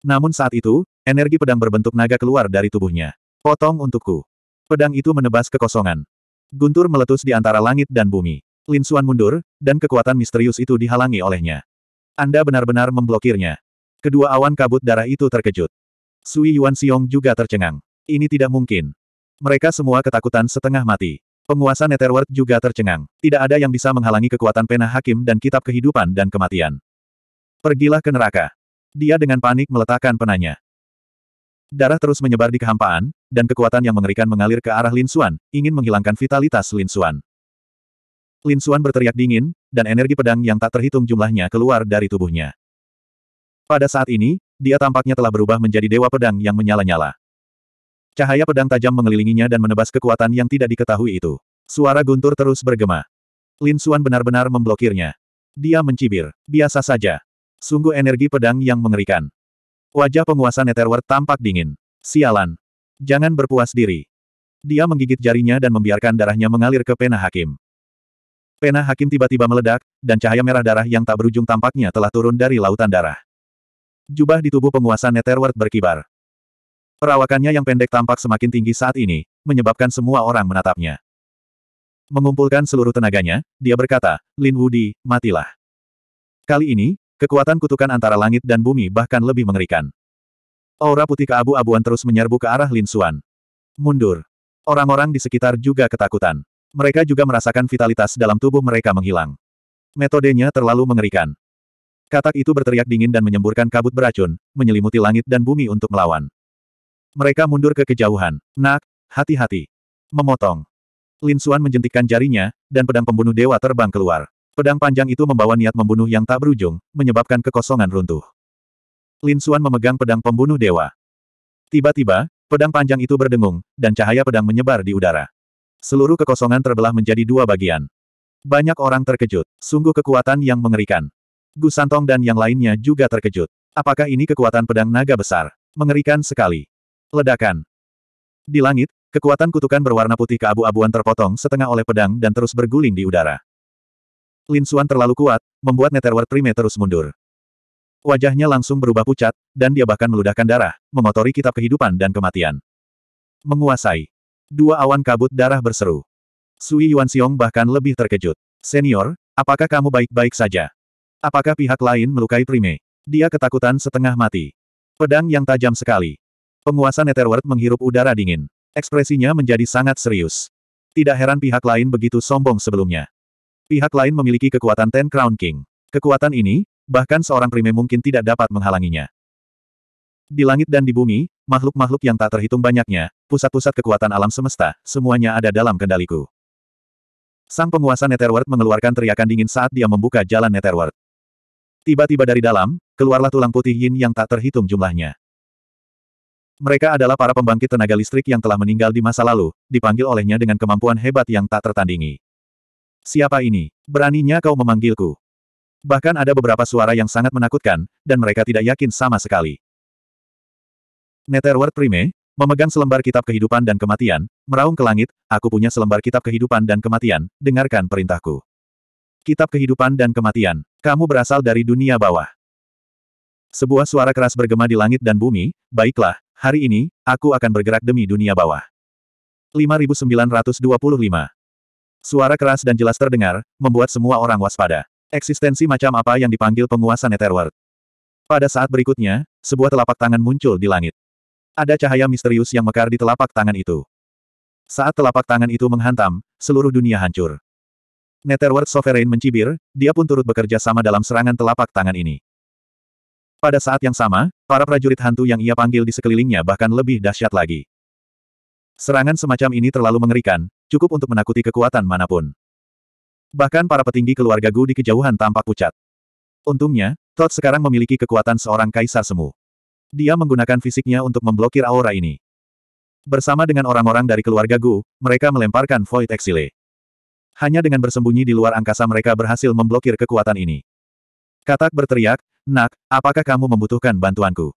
[SPEAKER 1] Namun saat itu, energi pedang berbentuk naga keluar dari tubuhnya. Potong untukku. Pedang itu menebas kekosongan. Guntur meletus di antara langit dan bumi. Lin Suan mundur, dan kekuatan misterius itu dihalangi olehnya. Anda benar-benar memblokirnya. Kedua awan kabut darah itu terkejut. Sui Yuan Xiong juga tercengang. Ini tidak mungkin. Mereka semua ketakutan setengah mati. Penguasa Netherworld juga tercengang. Tidak ada yang bisa menghalangi kekuatan pena hakim dan kitab kehidupan dan kematian. Pergilah ke neraka. Dia dengan panik meletakkan penanya. Darah terus menyebar di kehampaan, dan kekuatan yang mengerikan mengalir ke arah Lin Xuan, ingin menghilangkan vitalitas Lin Xuan. Lin Xuan berteriak dingin, dan energi pedang yang tak terhitung jumlahnya keluar dari tubuhnya. Pada saat ini, dia tampaknya telah berubah menjadi dewa pedang yang menyala-nyala. Cahaya pedang tajam mengelilinginya dan menebas kekuatan yang tidak diketahui itu. Suara guntur terus bergema. Lin Suan benar-benar memblokirnya. Dia mencibir. Biasa saja. Sungguh energi pedang yang mengerikan. Wajah penguasa Netherworld tampak dingin. Sialan. Jangan berpuas diri. Dia menggigit jarinya dan membiarkan darahnya mengalir ke pena hakim. Pena hakim tiba-tiba meledak, dan cahaya merah darah yang tak berujung tampaknya telah turun dari lautan darah. Jubah di tubuh penguasa Netherworld berkibar. Perawakannya yang pendek tampak semakin tinggi saat ini, menyebabkan semua orang menatapnya. Mengumpulkan seluruh tenaganya, dia berkata, Lin Wudi, matilah. Kali ini, kekuatan kutukan antara langit dan bumi bahkan lebih mengerikan. Aura putih keabu-abuan terus menyerbu ke arah Lin Xuan. Mundur. Orang-orang di sekitar juga ketakutan. Mereka juga merasakan vitalitas dalam tubuh mereka menghilang. Metodenya terlalu mengerikan. Katak itu berteriak dingin dan menyemburkan kabut beracun, menyelimuti langit dan bumi untuk melawan. Mereka mundur ke kejauhan. Nak, hati-hati. Memotong. Lin Xuan menjentikkan jarinya, dan pedang pembunuh dewa terbang keluar. Pedang panjang itu membawa niat membunuh yang tak berujung, menyebabkan kekosongan runtuh. Lin Xuan memegang pedang pembunuh dewa. Tiba-tiba, pedang panjang itu berdengung, dan cahaya pedang menyebar di udara. Seluruh kekosongan terbelah menjadi dua bagian. Banyak orang terkejut, sungguh kekuatan yang mengerikan. Gu Santong dan yang lainnya juga terkejut. Apakah ini kekuatan pedang naga besar? Mengerikan sekali. Ledakan. Di langit, kekuatan kutukan berwarna putih keabu-abuan terpotong setengah oleh pedang dan terus berguling di udara. Lin Suan terlalu kuat, membuat Netherworld Prime terus mundur. Wajahnya langsung berubah pucat, dan dia bahkan meludahkan darah, mengotori kitab kehidupan dan kematian. Menguasai. Dua awan kabut darah berseru. Sui Yuan Xiong bahkan lebih terkejut. Senior, apakah kamu baik-baik saja? Apakah pihak lain melukai Prime? Dia ketakutan setengah mati. Pedang yang tajam sekali. Penguasa Netherworld menghirup udara dingin. Ekspresinya menjadi sangat serius. Tidak heran pihak lain begitu sombong sebelumnya. Pihak lain memiliki kekuatan Ten Crown King. Kekuatan ini, bahkan seorang prime mungkin tidak dapat menghalanginya. Di langit dan di bumi, makhluk-makhluk yang tak terhitung banyaknya, pusat-pusat kekuatan alam semesta, semuanya ada dalam kendaliku. Sang penguasa Netherworld mengeluarkan teriakan dingin saat dia membuka jalan Netherworld. Tiba-tiba dari dalam, keluarlah tulang putih yin yang tak terhitung jumlahnya. Mereka adalah para pembangkit tenaga listrik yang telah meninggal di masa lalu, dipanggil olehnya dengan kemampuan hebat yang tak tertandingi. Siapa ini? Beraninya kau memanggilku. Bahkan ada beberapa suara yang sangat menakutkan, dan mereka tidak yakin sama sekali. Netherworld Prime, memegang selembar kitab kehidupan dan kematian, meraung ke langit, aku punya selembar kitab kehidupan dan kematian, dengarkan perintahku. Kitab Kehidupan dan Kematian. Kamu berasal dari dunia bawah. Sebuah suara keras bergema di langit dan bumi, baiklah, hari ini, aku akan bergerak demi dunia bawah. 5925 Suara keras dan jelas terdengar, membuat semua orang waspada. Eksistensi macam apa yang dipanggil penguasa Netherworld. Pada saat berikutnya, sebuah telapak tangan muncul di langit. Ada cahaya misterius yang mekar di telapak tangan itu. Saat telapak tangan itu menghantam, seluruh dunia hancur. Netherworld Sovereign mencibir, dia pun turut bekerja sama dalam serangan telapak tangan ini. Pada saat yang sama, para prajurit hantu yang ia panggil di sekelilingnya bahkan lebih dahsyat lagi. Serangan semacam ini terlalu mengerikan, cukup untuk menakuti kekuatan manapun. Bahkan para petinggi keluarga Gu di kejauhan tampak pucat. Untungnya, Todd sekarang memiliki kekuatan seorang kaisar semu. Dia menggunakan fisiknya untuk memblokir aura ini. Bersama dengan orang-orang dari keluarga Gu, mereka melemparkan Void Exile. Hanya dengan bersembunyi di luar angkasa mereka berhasil memblokir kekuatan ini. Katak berteriak, Nak, apakah kamu membutuhkan bantuanku?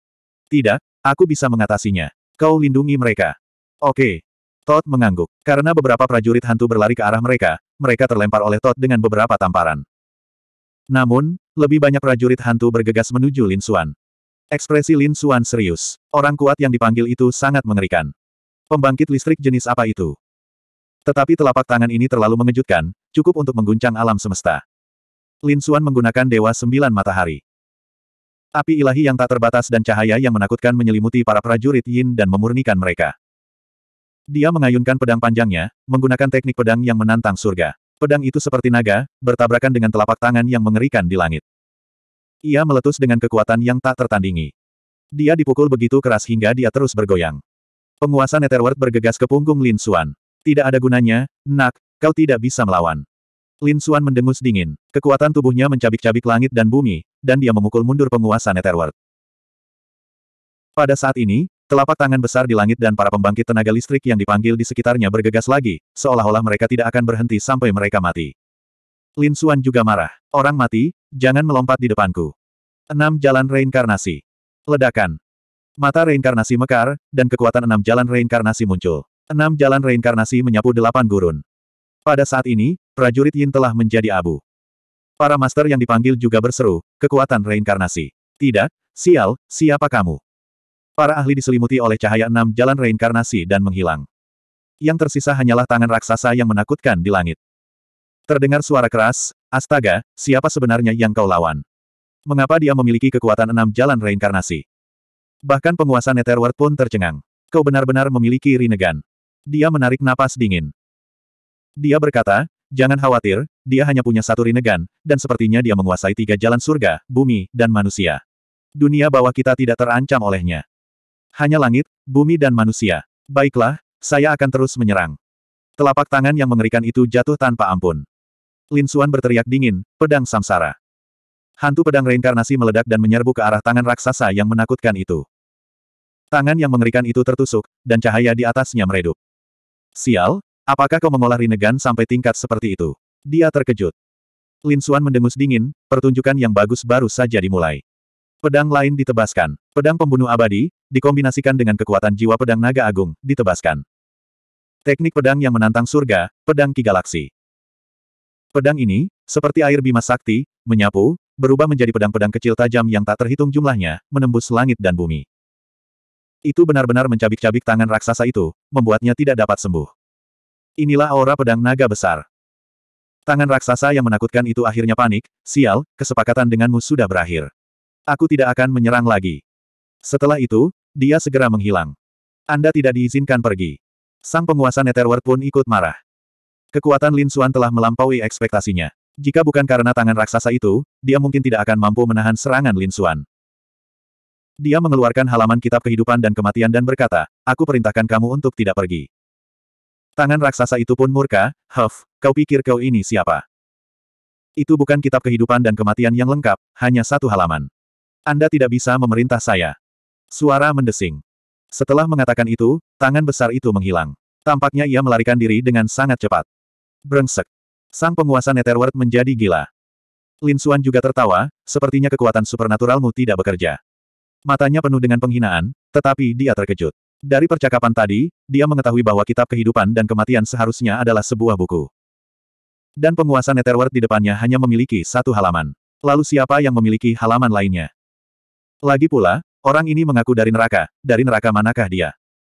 [SPEAKER 1] Tidak, aku bisa mengatasinya. Kau lindungi mereka. Oke. Todd mengangguk. Karena beberapa prajurit hantu berlari ke arah mereka, mereka terlempar oleh Todd dengan beberapa tamparan. Namun, lebih banyak prajurit hantu bergegas menuju Lin Xuan. Ekspresi Lin Xuan serius. Orang kuat yang dipanggil itu sangat mengerikan. Pembangkit listrik jenis apa itu? Tetapi telapak tangan ini terlalu mengejutkan, cukup untuk mengguncang alam semesta. Lin Xuan menggunakan Dewa Sembilan Matahari. Api ilahi yang tak terbatas dan cahaya yang menakutkan menyelimuti para prajurit Yin dan memurnikan mereka. Dia mengayunkan pedang panjangnya, menggunakan teknik pedang yang menantang surga. Pedang itu seperti naga, bertabrakan dengan telapak tangan yang mengerikan di langit. Ia meletus dengan kekuatan yang tak tertandingi. Dia dipukul begitu keras hingga dia terus bergoyang. Penguasa Netherworld bergegas ke punggung Lin Xuan. Tidak ada gunanya, nak, kau tidak bisa melawan. Lin Xuan mendengus dingin. Kekuatan tubuhnya mencabik-cabik langit dan bumi, dan dia memukul mundur penguasa Netherworld. Pada saat ini, telapak tangan besar di langit dan para pembangkit tenaga listrik yang dipanggil di sekitarnya bergegas lagi, seolah-olah mereka tidak akan berhenti sampai mereka mati. Lin Xuan juga marah. Orang mati, jangan melompat di depanku. Enam Jalan Reinkarnasi Ledakan Mata reinkarnasi mekar, dan kekuatan enam jalan reinkarnasi muncul. Enam jalan reinkarnasi menyapu delapan gurun. Pada saat ini, prajurit Yin telah menjadi abu. Para master yang dipanggil juga berseru, kekuatan reinkarnasi. Tidak, sial, siapa kamu? Para ahli diselimuti oleh cahaya enam jalan reinkarnasi dan menghilang. Yang tersisa hanyalah tangan raksasa yang menakutkan di langit. Terdengar suara keras, astaga, siapa sebenarnya yang kau lawan? Mengapa dia memiliki kekuatan enam jalan reinkarnasi? Bahkan penguasa Netherworld pun tercengang. Kau benar-benar memiliki Rinnegan. Dia menarik napas dingin. Dia berkata, jangan khawatir, dia hanya punya satu rinegan, dan sepertinya dia menguasai tiga jalan surga, bumi, dan manusia. Dunia bawah kita tidak terancam olehnya. Hanya langit, bumi dan manusia. Baiklah, saya akan terus menyerang. Telapak tangan yang mengerikan itu jatuh tanpa ampun. Lin Suan berteriak dingin, pedang samsara. Hantu pedang reinkarnasi meledak dan menyerbu ke arah tangan raksasa yang menakutkan itu. Tangan yang mengerikan itu tertusuk, dan cahaya di atasnya meredup. Sial, apakah kau mengolah Rinnegan sampai tingkat seperti itu? Dia terkejut. Lin Suan mendengus dingin, pertunjukan yang bagus baru saja dimulai. Pedang lain ditebaskan. Pedang pembunuh abadi, dikombinasikan dengan kekuatan jiwa pedang naga agung, ditebaskan. Teknik pedang yang menantang surga, pedang ki galaksi. Pedang ini, seperti air bima sakti, menyapu, berubah menjadi pedang-pedang kecil tajam yang tak terhitung jumlahnya, menembus langit dan bumi. Itu benar-benar mencabik-cabik tangan raksasa itu, membuatnya tidak dapat sembuh. Inilah aura pedang naga besar. Tangan raksasa yang menakutkan itu akhirnya panik, sial, kesepakatan denganmu sudah berakhir. Aku tidak akan menyerang lagi. Setelah itu, dia segera menghilang. Anda tidak diizinkan pergi. Sang penguasa Netherworld pun ikut marah. Kekuatan Lin Suan telah melampaui ekspektasinya. Jika bukan karena tangan raksasa itu, dia mungkin tidak akan mampu menahan serangan Lin Suan. Dia mengeluarkan halaman kitab kehidupan dan kematian dan berkata, aku perintahkan kamu untuk tidak pergi. Tangan raksasa itu pun murka, Huff, kau pikir kau ini siapa? Itu bukan kitab kehidupan dan kematian yang lengkap, hanya satu halaman. Anda tidak bisa memerintah saya. Suara mendesing. Setelah mengatakan itu, tangan besar itu menghilang. Tampaknya ia melarikan diri dengan sangat cepat. Brengsek. Sang penguasa Netherworld menjadi gila. Lin Xuan juga tertawa, sepertinya kekuatan supernaturalmu tidak bekerja. Matanya penuh dengan penghinaan, tetapi dia terkejut. Dari percakapan tadi, dia mengetahui bahwa kitab kehidupan dan kematian seharusnya adalah sebuah buku. Dan penguasa Netherworld di depannya hanya memiliki satu halaman. Lalu siapa yang memiliki halaman lainnya? Lagi pula, orang ini mengaku dari neraka, dari neraka manakah dia?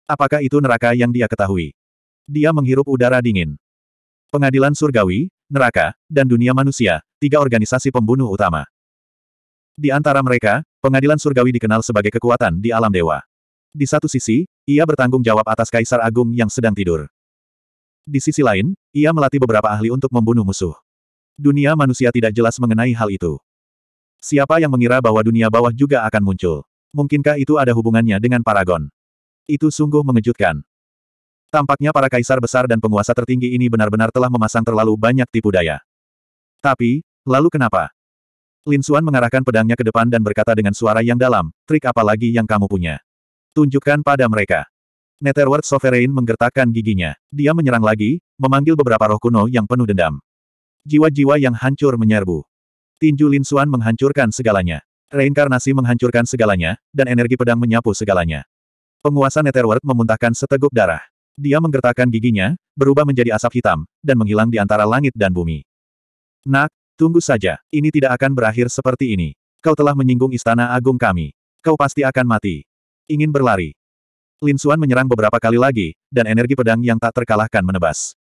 [SPEAKER 1] Apakah itu neraka yang dia ketahui? Dia menghirup udara dingin. Pengadilan surgawi, neraka, dan dunia manusia, tiga organisasi pembunuh utama. Di antara mereka, pengadilan surgawi dikenal sebagai kekuatan di alam dewa. Di satu sisi, ia bertanggung jawab atas Kaisar Agung yang sedang tidur. Di sisi lain, ia melatih beberapa ahli untuk membunuh musuh. Dunia manusia tidak jelas mengenai hal itu. Siapa yang mengira bahwa dunia bawah juga akan muncul? Mungkinkah itu ada hubungannya dengan Paragon? Itu sungguh mengejutkan. Tampaknya para kaisar besar dan penguasa tertinggi ini benar-benar telah memasang terlalu banyak tipu daya. Tapi, lalu kenapa? Lin Xuan mengarahkan pedangnya ke depan dan berkata dengan suara yang dalam, trik apa lagi yang kamu punya? Tunjukkan pada mereka. Netherworld Sovereign menggertakkan giginya. Dia menyerang lagi, memanggil beberapa roh kuno yang penuh dendam. Jiwa-jiwa yang hancur menyerbu. Tinju Lin Xuan menghancurkan segalanya. Reinkarnasi menghancurkan segalanya, dan energi pedang menyapu segalanya. Penguasa Netherworld memuntahkan seteguk darah. Dia menggertakkan giginya, berubah menjadi asap hitam, dan menghilang di antara langit dan bumi. Nak, Tunggu saja, ini tidak akan berakhir seperti ini. Kau telah menyinggung istana agung kami. Kau pasti akan mati. Ingin berlari. Lin Xuan menyerang beberapa kali lagi, dan energi pedang yang tak terkalahkan menebas.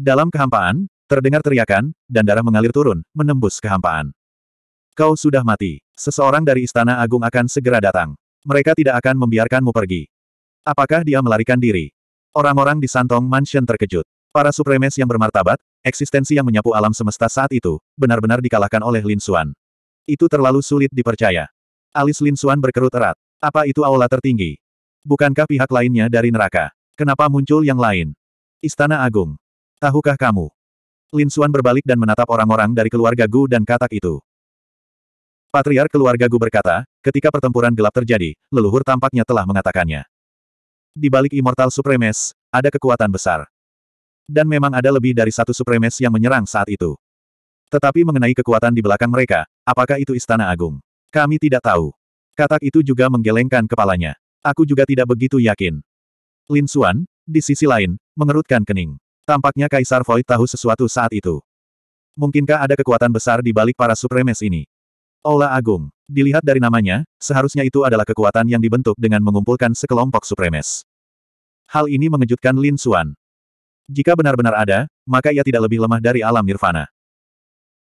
[SPEAKER 1] Dalam kehampaan, terdengar teriakan, dan darah mengalir turun, menembus kehampaan. Kau sudah mati. Seseorang dari istana agung akan segera datang. Mereka tidak akan membiarkanmu pergi. Apakah dia melarikan diri? Orang-orang di Santong Mansion terkejut para supremes yang bermartabat, eksistensi yang menyapu alam semesta saat itu, benar-benar dikalahkan oleh Lin Xuan. Itu terlalu sulit dipercaya. Alis Lin Xuan berkerut erat. Apa itu aula tertinggi? Bukankah pihak lainnya dari neraka? Kenapa muncul yang lain? Istana Agung. Tahukah kamu? Lin Xuan berbalik dan menatap orang-orang dari keluarga Gu dan katak itu. Patriar keluarga Gu berkata, ketika pertempuran gelap terjadi, leluhur tampaknya telah mengatakannya. Di balik Immortal Supremes, ada kekuatan besar. Dan memang ada lebih dari satu supremes yang menyerang saat itu. Tetapi mengenai kekuatan di belakang mereka, apakah itu Istana Agung? Kami tidak tahu. Katak itu juga menggelengkan kepalanya. Aku juga tidak begitu yakin. Lin Xuan, di sisi lain, mengerutkan kening. Tampaknya Kaisar Void tahu sesuatu saat itu. Mungkinkah ada kekuatan besar di balik para supremes ini? Ola Agung. Dilihat dari namanya, seharusnya itu adalah kekuatan yang dibentuk dengan mengumpulkan sekelompok supremes. Hal ini mengejutkan Lin Xuan. Jika benar-benar ada, maka ia tidak lebih lemah dari alam nirvana.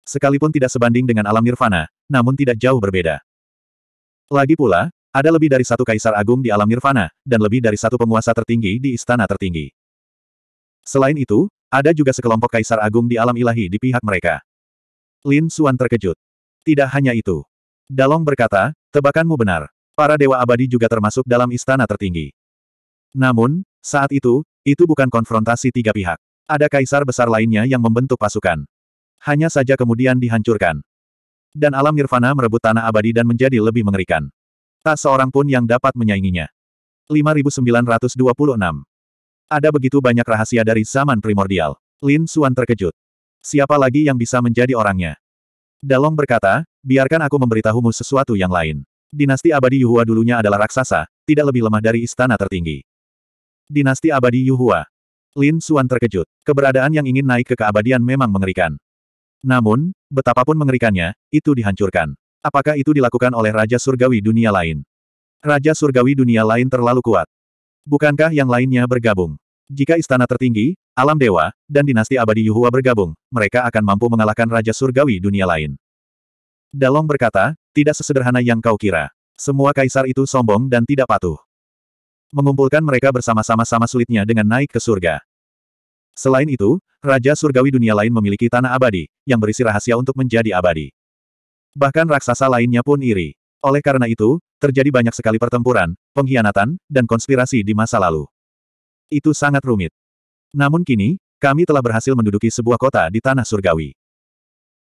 [SPEAKER 1] Sekalipun tidak sebanding dengan alam nirvana, namun tidak jauh berbeda. Lagi pula, ada lebih dari satu kaisar agung di alam nirvana, dan lebih dari satu penguasa tertinggi di istana tertinggi. Selain itu, ada juga sekelompok kaisar agung di alam ilahi di pihak mereka. Lin Suan terkejut. Tidak hanya itu. Dalong berkata, tebakanmu benar. Para dewa abadi juga termasuk dalam istana tertinggi. Namun, saat itu, itu bukan konfrontasi tiga pihak. Ada kaisar besar lainnya yang membentuk pasukan. Hanya saja kemudian dihancurkan. Dan alam nirvana merebut tanah abadi dan menjadi lebih mengerikan. Tak seorang pun yang dapat menyainginya. 5926 Ada begitu banyak rahasia dari zaman primordial. Lin Suan terkejut. Siapa lagi yang bisa menjadi orangnya? Dalong berkata, biarkan aku memberitahumu sesuatu yang lain. Dinasti abadi Yuhua dulunya adalah raksasa, tidak lebih lemah dari istana tertinggi. Dinasti Abadi Yuhua. Lin Suan terkejut. Keberadaan yang ingin naik ke keabadian memang mengerikan. Namun, betapapun mengerikannya, itu dihancurkan. Apakah itu dilakukan oleh Raja Surgawi dunia lain? Raja Surgawi dunia lain terlalu kuat. Bukankah yang lainnya bergabung? Jika istana tertinggi, alam dewa, dan dinasti abadi Yuhua bergabung, mereka akan mampu mengalahkan Raja Surgawi dunia lain. Dalong berkata, tidak sesederhana yang kau kira. Semua kaisar itu sombong dan tidak patuh. Mengumpulkan mereka bersama-sama sama sulitnya dengan naik ke surga. Selain itu, Raja Surgawi dunia lain memiliki tanah abadi, yang berisi rahasia untuk menjadi abadi. Bahkan raksasa lainnya pun iri. Oleh karena itu, terjadi banyak sekali pertempuran, pengkhianatan, dan konspirasi di masa lalu. Itu sangat rumit. Namun kini, kami telah berhasil menduduki sebuah kota di tanah surgawi.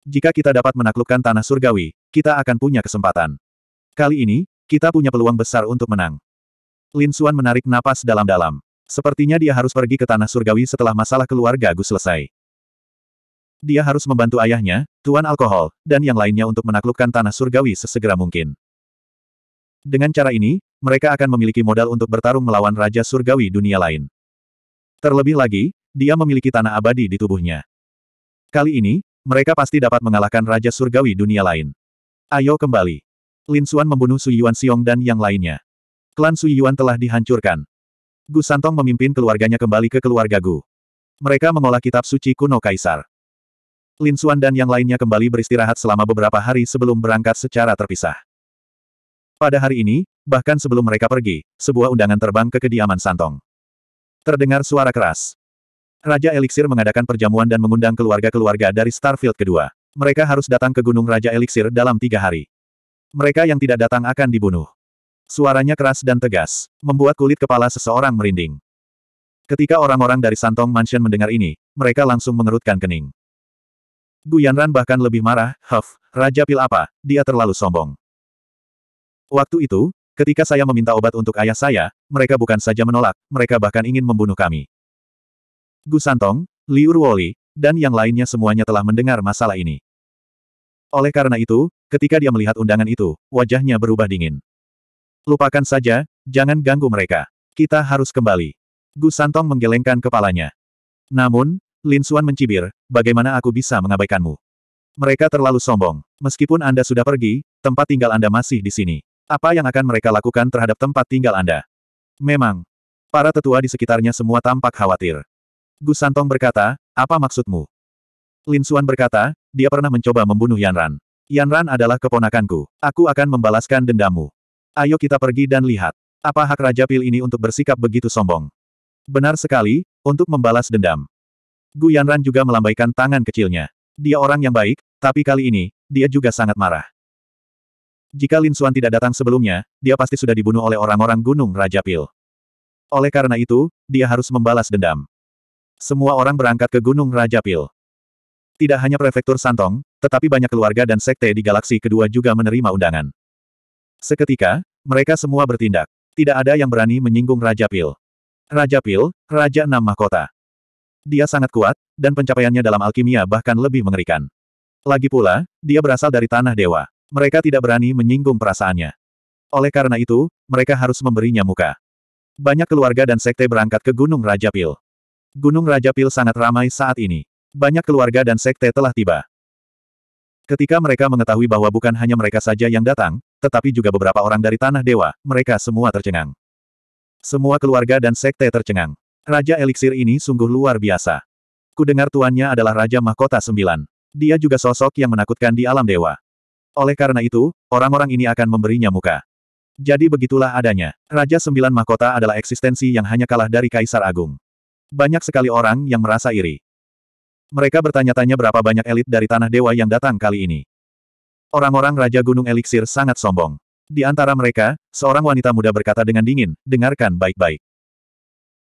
[SPEAKER 1] Jika kita dapat menaklukkan tanah surgawi, kita akan punya kesempatan. Kali ini, kita punya peluang besar untuk menang. Lin Suan menarik napas dalam-dalam. Sepertinya dia harus pergi ke tanah surgawi setelah masalah keluarga Gu selesai. Dia harus membantu ayahnya, Tuan Alkohol, dan yang lainnya untuk menaklukkan tanah surgawi sesegera mungkin. Dengan cara ini, mereka akan memiliki modal untuk bertarung melawan Raja Surgawi dunia lain. Terlebih lagi, dia memiliki tanah abadi di tubuhnya. Kali ini, mereka pasti dapat mengalahkan Raja Surgawi dunia lain. Ayo kembali. Lin Xuan membunuh Su Yuan Xiong dan yang lainnya. Klan Sui Yuan telah dihancurkan. Gu Santong memimpin keluarganya kembali ke keluarga Gu. Mereka mengolah kitab suci kuno Kaisar. Lin Xuan dan yang lainnya kembali beristirahat selama beberapa hari sebelum berangkat secara terpisah. Pada hari ini, bahkan sebelum mereka pergi, sebuah undangan terbang ke kediaman Santong. Terdengar suara keras. Raja Elixir mengadakan perjamuan dan mengundang keluarga-keluarga dari Starfield kedua. Mereka harus datang ke Gunung Raja Elixir dalam tiga hari. Mereka yang tidak datang akan dibunuh. Suaranya keras dan tegas, membuat kulit kepala seseorang merinding. Ketika orang-orang dari Santong Mansion mendengar ini, mereka langsung mengerutkan kening. Gu Yanran bahkan lebih marah, Huff, Raja Pil apa, dia terlalu sombong. Waktu itu, ketika saya meminta obat untuk ayah saya, mereka bukan saja menolak, mereka bahkan ingin membunuh kami. Gu Santong, Liu Ruoli, dan yang lainnya semuanya telah mendengar masalah ini. Oleh karena itu, ketika dia melihat undangan itu, wajahnya berubah dingin. Lupakan saja, jangan ganggu mereka. Kita harus kembali. Gu Santong menggelengkan kepalanya. Namun, Lin Suan mencibir, bagaimana aku bisa mengabaikanmu? Mereka terlalu sombong. Meskipun Anda sudah pergi, tempat tinggal Anda masih di sini. Apa yang akan mereka lakukan terhadap tempat tinggal Anda? Memang. Para tetua di sekitarnya semua tampak khawatir. Gu Santong berkata, apa maksudmu? Lin Suan berkata, dia pernah mencoba membunuh Yan Ran. Yan Ran adalah keponakanku. Aku akan membalaskan dendammu. Ayo kita pergi dan lihat. Apa hak Raja Pil ini untuk bersikap begitu sombong? Benar sekali, untuk membalas dendam. Gu Yanran juga melambaikan tangan kecilnya. Dia orang yang baik, tapi kali ini, dia juga sangat marah. Jika Lin Xuan tidak datang sebelumnya, dia pasti sudah dibunuh oleh orang-orang Gunung Raja Pil. Oleh karena itu, dia harus membalas dendam. Semua orang berangkat ke Gunung Raja Pil. Tidak hanya prefektur Santong, tetapi banyak keluarga dan sekte di galaksi kedua juga menerima undangan. Seketika, mereka semua bertindak. Tidak ada yang berani menyinggung Raja Pil. Raja Pil, Raja Enam Mahkota. Dia sangat kuat, dan pencapaiannya dalam alkimia bahkan lebih mengerikan. Lagi pula, dia berasal dari tanah dewa. Mereka tidak berani menyinggung perasaannya. Oleh karena itu, mereka harus memberinya muka. Banyak keluarga dan sekte berangkat ke Gunung Raja Pil. Gunung Raja Pil sangat ramai saat ini. Banyak keluarga dan sekte telah tiba. Ketika mereka mengetahui bahwa bukan hanya mereka saja yang datang, tetapi juga beberapa orang dari Tanah Dewa, mereka semua tercengang. Semua keluarga dan sekte tercengang. Raja Eliksir ini sungguh luar biasa. Kudengar tuannya adalah Raja Mahkota Sembilan. Dia juga sosok yang menakutkan di alam dewa. Oleh karena itu, orang-orang ini akan memberinya muka. Jadi begitulah adanya. Raja Sembilan Mahkota adalah eksistensi yang hanya kalah dari Kaisar Agung. Banyak sekali orang yang merasa iri. Mereka bertanya-tanya berapa banyak elit dari Tanah Dewa yang datang kali ini. Orang-orang Raja Gunung Eliksir sangat sombong. Di antara mereka, seorang wanita muda berkata dengan dingin, dengarkan baik-baik.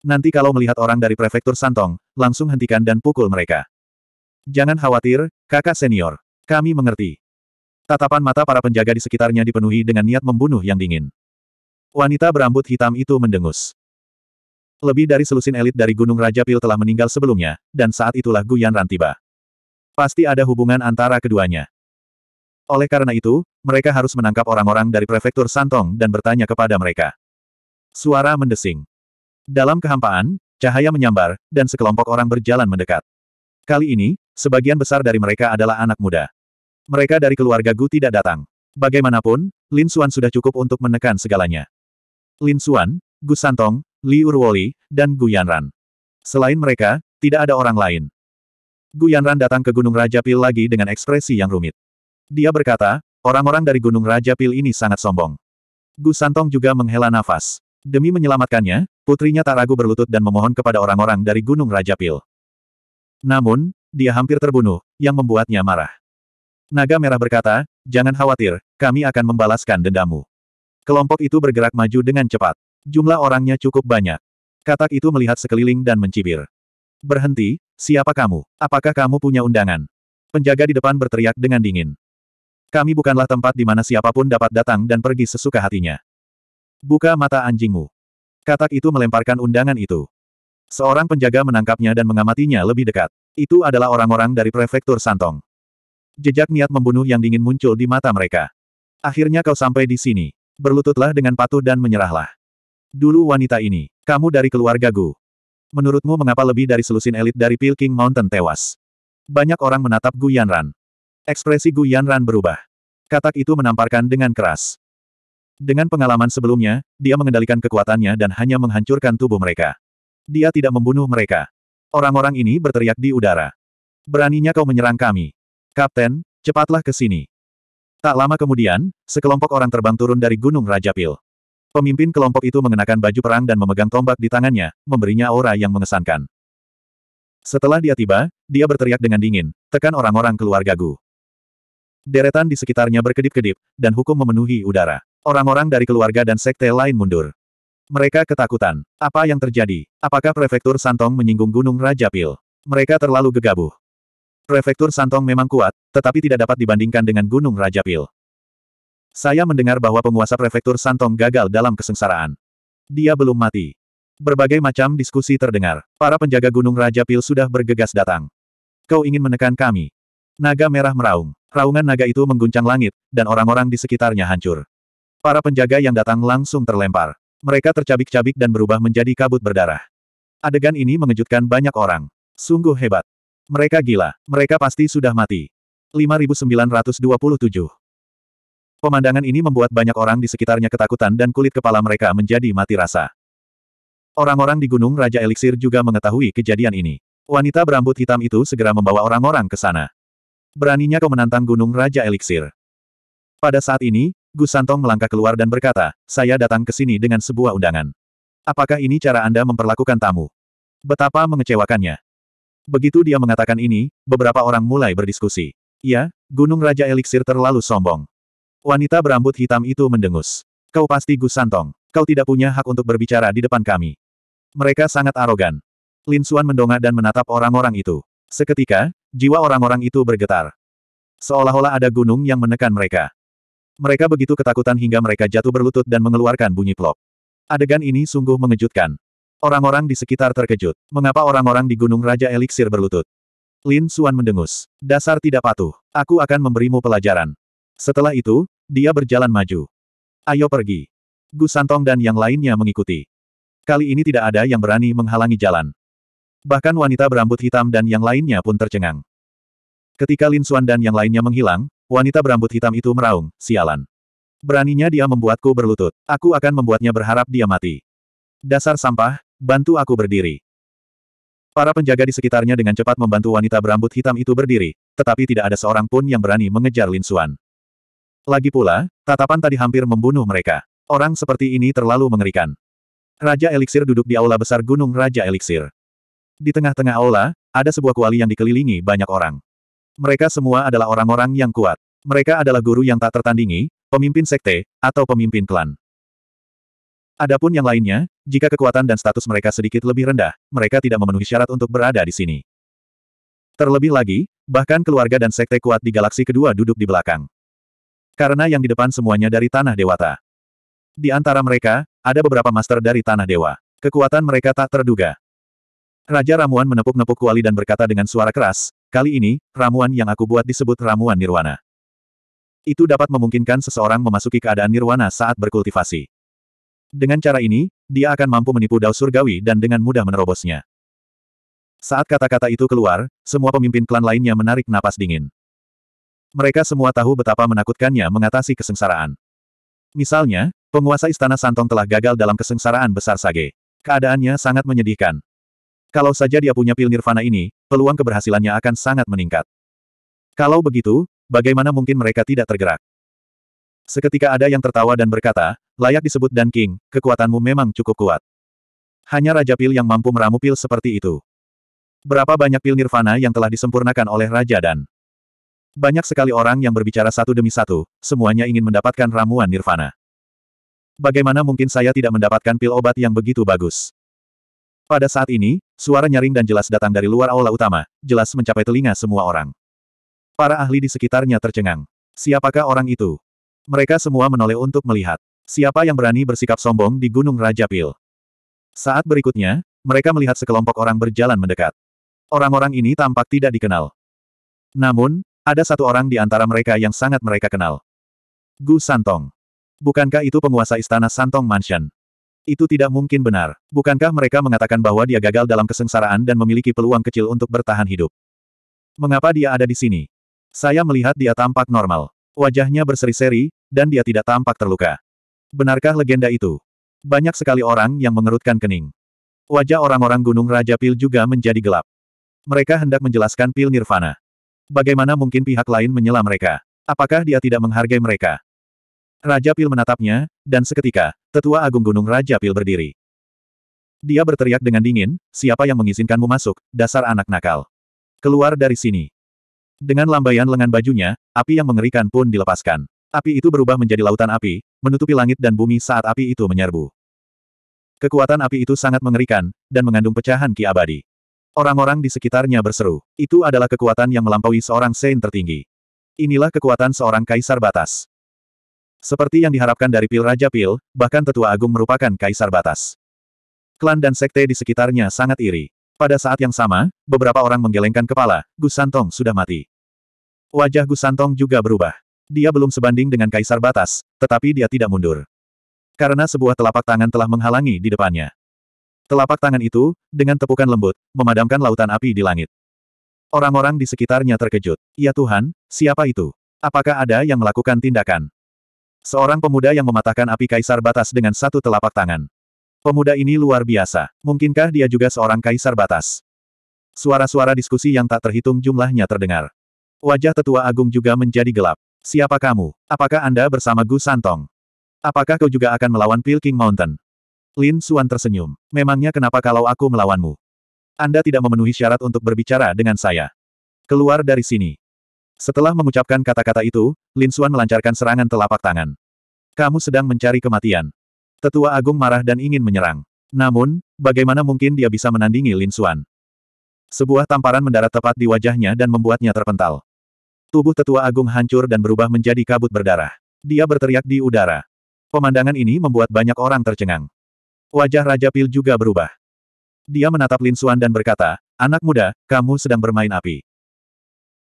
[SPEAKER 1] Nanti kalau melihat orang dari prefektur Santong, langsung hentikan dan pukul mereka. Jangan khawatir, kakak senior. Kami mengerti. Tatapan mata para penjaga di sekitarnya dipenuhi dengan niat membunuh yang dingin. Wanita berambut hitam itu mendengus. Lebih dari selusin elit dari Gunung Raja Pil telah meninggal sebelumnya, dan saat itulah Guyan Ran tiba. Pasti ada hubungan antara keduanya. Oleh karena itu, mereka harus menangkap orang-orang dari prefektur Santong dan bertanya kepada mereka. Suara mendesing. Dalam kehampaan, cahaya menyambar, dan sekelompok orang berjalan mendekat. Kali ini, sebagian besar dari mereka adalah anak muda. Mereka dari keluarga Gu tidak datang. Bagaimanapun, Lin Xuan sudah cukup untuk menekan segalanya. Lin Xuan, Gu Santong, Liu Ruoli, dan Guyanran. Selain mereka, tidak ada orang lain. Guyanran datang ke Gunung Raja Pil lagi dengan ekspresi yang rumit. Dia berkata, orang-orang dari Gunung Raja Pil ini sangat sombong. Gu Santong juga menghela nafas. Demi menyelamatkannya, putrinya tak ragu berlutut dan memohon kepada orang-orang dari Gunung Raja Pil. Namun, dia hampir terbunuh, yang membuatnya marah. Naga Merah berkata, jangan khawatir, kami akan membalaskan dendamu. Kelompok itu bergerak maju dengan cepat. Jumlah orangnya cukup banyak. Katak itu melihat sekeliling dan mencibir. Berhenti, siapa kamu? Apakah kamu punya undangan? Penjaga di depan berteriak dengan dingin. Kami bukanlah tempat di mana siapapun dapat datang dan pergi sesuka hatinya. Buka mata anjingmu. Katak itu melemparkan undangan itu. Seorang penjaga menangkapnya dan mengamatinya lebih dekat. Itu adalah orang-orang dari prefektur Santong. Jejak niat membunuh yang dingin muncul di mata mereka. Akhirnya kau sampai di sini. Berlututlah dengan patuh dan menyerahlah. Dulu wanita ini, kamu dari keluarga Gu. Menurutmu mengapa lebih dari selusin elit dari Pil King Mountain tewas? Banyak orang menatap Gu Yanran. Ekspresi Gu Yanran berubah. Katak itu menamparkan dengan keras. Dengan pengalaman sebelumnya, dia mengendalikan kekuatannya dan hanya menghancurkan tubuh mereka. Dia tidak membunuh mereka. Orang-orang ini berteriak di udara. Beraninya kau menyerang kami. Kapten, cepatlah ke sini. Tak lama kemudian, sekelompok orang terbang turun dari Gunung Raja Pil. Pemimpin kelompok itu mengenakan baju perang dan memegang tombak di tangannya, memberinya aura yang mengesankan. Setelah dia tiba, dia berteriak dengan dingin, tekan orang-orang keluargaku!" gagu. Deretan di sekitarnya berkedip-kedip, dan hukum memenuhi udara. Orang-orang dari keluarga dan sekte lain mundur. Mereka ketakutan. Apa yang terjadi? Apakah Prefektur Santong menyinggung Gunung Raja Pil? Mereka terlalu gegabah. Prefektur Santong memang kuat, tetapi tidak dapat dibandingkan dengan Gunung Raja Pil. Saya mendengar bahwa penguasa prefektur Santong gagal dalam kesengsaraan. Dia belum mati. Berbagai macam diskusi terdengar. Para penjaga gunung Raja Pil sudah bergegas datang. Kau ingin menekan kami. Naga merah meraung. Raungan naga itu mengguncang langit, dan orang-orang di sekitarnya hancur. Para penjaga yang datang langsung terlempar. Mereka tercabik-cabik dan berubah menjadi kabut berdarah. Adegan ini mengejutkan banyak orang. Sungguh hebat. Mereka gila. Mereka pasti sudah mati. 5927 Pemandangan ini membuat banyak orang di sekitarnya ketakutan dan kulit kepala mereka menjadi mati rasa. Orang-orang di Gunung Raja Eliksir juga mengetahui kejadian ini. Wanita berambut hitam itu segera membawa orang-orang ke sana. Beraninya kau menantang Gunung Raja Eliksir. Pada saat ini, Gus Santong melangkah keluar dan berkata, saya datang ke sini dengan sebuah undangan. Apakah ini cara Anda memperlakukan tamu? Betapa mengecewakannya. Begitu dia mengatakan ini, beberapa orang mulai berdiskusi. Ya, Gunung Raja Eliksir terlalu sombong. Wanita berambut hitam itu mendengus. Kau pasti Gus Santong. Kau tidak punya hak untuk berbicara di depan kami. Mereka sangat arogan. Lin Suan mendongak dan menatap orang-orang itu. Seketika, jiwa orang-orang itu bergetar. Seolah-olah ada gunung yang menekan mereka. Mereka begitu ketakutan hingga mereka jatuh berlutut dan mengeluarkan bunyi plop. Adegan ini sungguh mengejutkan. Orang-orang di sekitar terkejut. Mengapa orang-orang di Gunung Raja Eliksir berlutut? Lin Suan mendengus. Dasar tidak patuh. Aku akan memberimu pelajaran. Setelah itu, dia berjalan maju. Ayo pergi. Gu Santong dan yang lainnya mengikuti. Kali ini tidak ada yang berani menghalangi jalan. Bahkan wanita berambut hitam dan yang lainnya pun tercengang. Ketika Lin Xuan dan yang lainnya menghilang, wanita berambut hitam itu meraung, sialan. Beraninya dia membuatku berlutut. Aku akan membuatnya berharap dia mati. Dasar sampah, bantu aku berdiri. Para penjaga di sekitarnya dengan cepat membantu wanita berambut hitam itu berdiri, tetapi tidak ada seorang pun yang berani mengejar Lin Xuan. Lagi pula, tatapan tadi hampir membunuh mereka. Orang seperti ini terlalu mengerikan. Raja Eliksir duduk di aula besar Gunung Raja Eliksir. Di tengah-tengah aula, ada sebuah kuali yang dikelilingi banyak orang. Mereka semua adalah orang-orang yang kuat. Mereka adalah guru yang tak tertandingi, pemimpin sekte, atau pemimpin klan. Adapun yang lainnya, jika kekuatan dan status mereka sedikit lebih rendah, mereka tidak memenuhi syarat untuk berada di sini. Terlebih lagi, bahkan keluarga dan sekte kuat di galaksi kedua duduk di belakang. Karena yang di depan semuanya dari Tanah Dewata. Di antara mereka, ada beberapa master dari Tanah Dewa. Kekuatan mereka tak terduga. Raja Ramuan menepuk-nepuk kuali dan berkata dengan suara keras, kali ini, ramuan yang aku buat disebut ramuan nirwana. Itu dapat memungkinkan seseorang memasuki keadaan nirwana saat berkultivasi. Dengan cara ini, dia akan mampu menipu Dao Surgawi dan dengan mudah menerobosnya. Saat kata-kata itu keluar, semua pemimpin klan lainnya menarik napas dingin. Mereka semua tahu betapa menakutkannya mengatasi kesengsaraan. Misalnya, penguasa Istana Santong telah gagal dalam kesengsaraan besar Sage. Keadaannya sangat menyedihkan. Kalau saja dia punya pil nirvana ini, peluang keberhasilannya akan sangat meningkat. Kalau begitu, bagaimana mungkin mereka tidak tergerak? Seketika ada yang tertawa dan berkata, layak disebut Dan King, kekuatanmu memang cukup kuat. Hanya Raja Pil yang mampu meramu pil seperti itu. Berapa banyak pil nirvana yang telah disempurnakan oleh Raja Dan? Banyak sekali orang yang berbicara satu demi satu, semuanya ingin mendapatkan ramuan nirvana. Bagaimana mungkin saya tidak mendapatkan pil obat yang begitu bagus? Pada saat ini, suara nyaring dan jelas datang dari luar aula utama, jelas mencapai telinga semua orang. Para ahli di sekitarnya tercengang. Siapakah orang itu? Mereka semua menoleh untuk melihat. Siapa yang berani bersikap sombong di Gunung Raja Pil? Saat berikutnya, mereka melihat sekelompok orang berjalan mendekat. Orang-orang ini tampak tidak dikenal. Namun, ada satu orang di antara mereka yang sangat mereka kenal. Gu Santong. Bukankah itu penguasa istana Santong Mansion? Itu tidak mungkin benar. Bukankah mereka mengatakan bahwa dia gagal dalam kesengsaraan dan memiliki peluang kecil untuk bertahan hidup? Mengapa dia ada di sini? Saya melihat dia tampak normal. Wajahnya berseri-seri, dan dia tidak tampak terluka. Benarkah legenda itu? Banyak sekali orang yang mengerutkan kening. Wajah orang-orang Gunung Raja Pil juga menjadi gelap. Mereka hendak menjelaskan Pil Nirvana. Bagaimana mungkin pihak lain menyela mereka? Apakah dia tidak menghargai mereka? Raja Pil menatapnya, dan seketika, tetua agung gunung Raja Pil berdiri. Dia berteriak dengan dingin, siapa yang mengizinkanmu masuk, dasar anak nakal. Keluar dari sini. Dengan lambaian lengan bajunya, api yang mengerikan pun dilepaskan. Api itu berubah menjadi lautan api, menutupi langit dan bumi saat api itu menyerbu. Kekuatan api itu sangat mengerikan, dan mengandung pecahan ki abadi. Orang-orang di sekitarnya berseru. Itu adalah kekuatan yang melampaui seorang saint tertinggi. Inilah kekuatan seorang kaisar batas. Seperti yang diharapkan dari Pil Raja Pil, bahkan tetua agung merupakan kaisar batas. Klan dan sekte di sekitarnya sangat iri. Pada saat yang sama, beberapa orang menggelengkan kepala, Gusantong sudah mati. Wajah Gusantong juga berubah. Dia belum sebanding dengan kaisar batas, tetapi dia tidak mundur. Karena sebuah telapak tangan telah menghalangi di depannya. Telapak tangan itu, dengan tepukan lembut, memadamkan lautan api di langit. Orang-orang di sekitarnya terkejut. Ya Tuhan, siapa itu? Apakah ada yang melakukan tindakan? Seorang pemuda yang mematahkan api kaisar batas dengan satu telapak tangan. Pemuda ini luar biasa. Mungkinkah dia juga seorang kaisar batas? Suara-suara diskusi yang tak terhitung jumlahnya terdengar. Wajah tetua agung juga menjadi gelap. Siapa kamu? Apakah Anda bersama Gu Santong? Apakah kau juga akan melawan Pilking Mountain? Lin Suan tersenyum. Memangnya kenapa kalau aku melawanmu? Anda tidak memenuhi syarat untuk berbicara dengan saya. Keluar dari sini. Setelah mengucapkan kata-kata itu, Lin Suan melancarkan serangan telapak tangan. Kamu sedang mencari kematian. Tetua Agung marah dan ingin menyerang. Namun, bagaimana mungkin dia bisa menandingi Lin Suan? Sebuah tamparan mendarat tepat di wajahnya dan membuatnya terpental. Tubuh tetua agung hancur dan berubah menjadi kabut berdarah. Dia berteriak di udara. Pemandangan ini membuat banyak orang tercengang. Wajah Raja Pil juga berubah. Dia menatap Lin suan dan berkata, Anak muda, kamu sedang bermain api.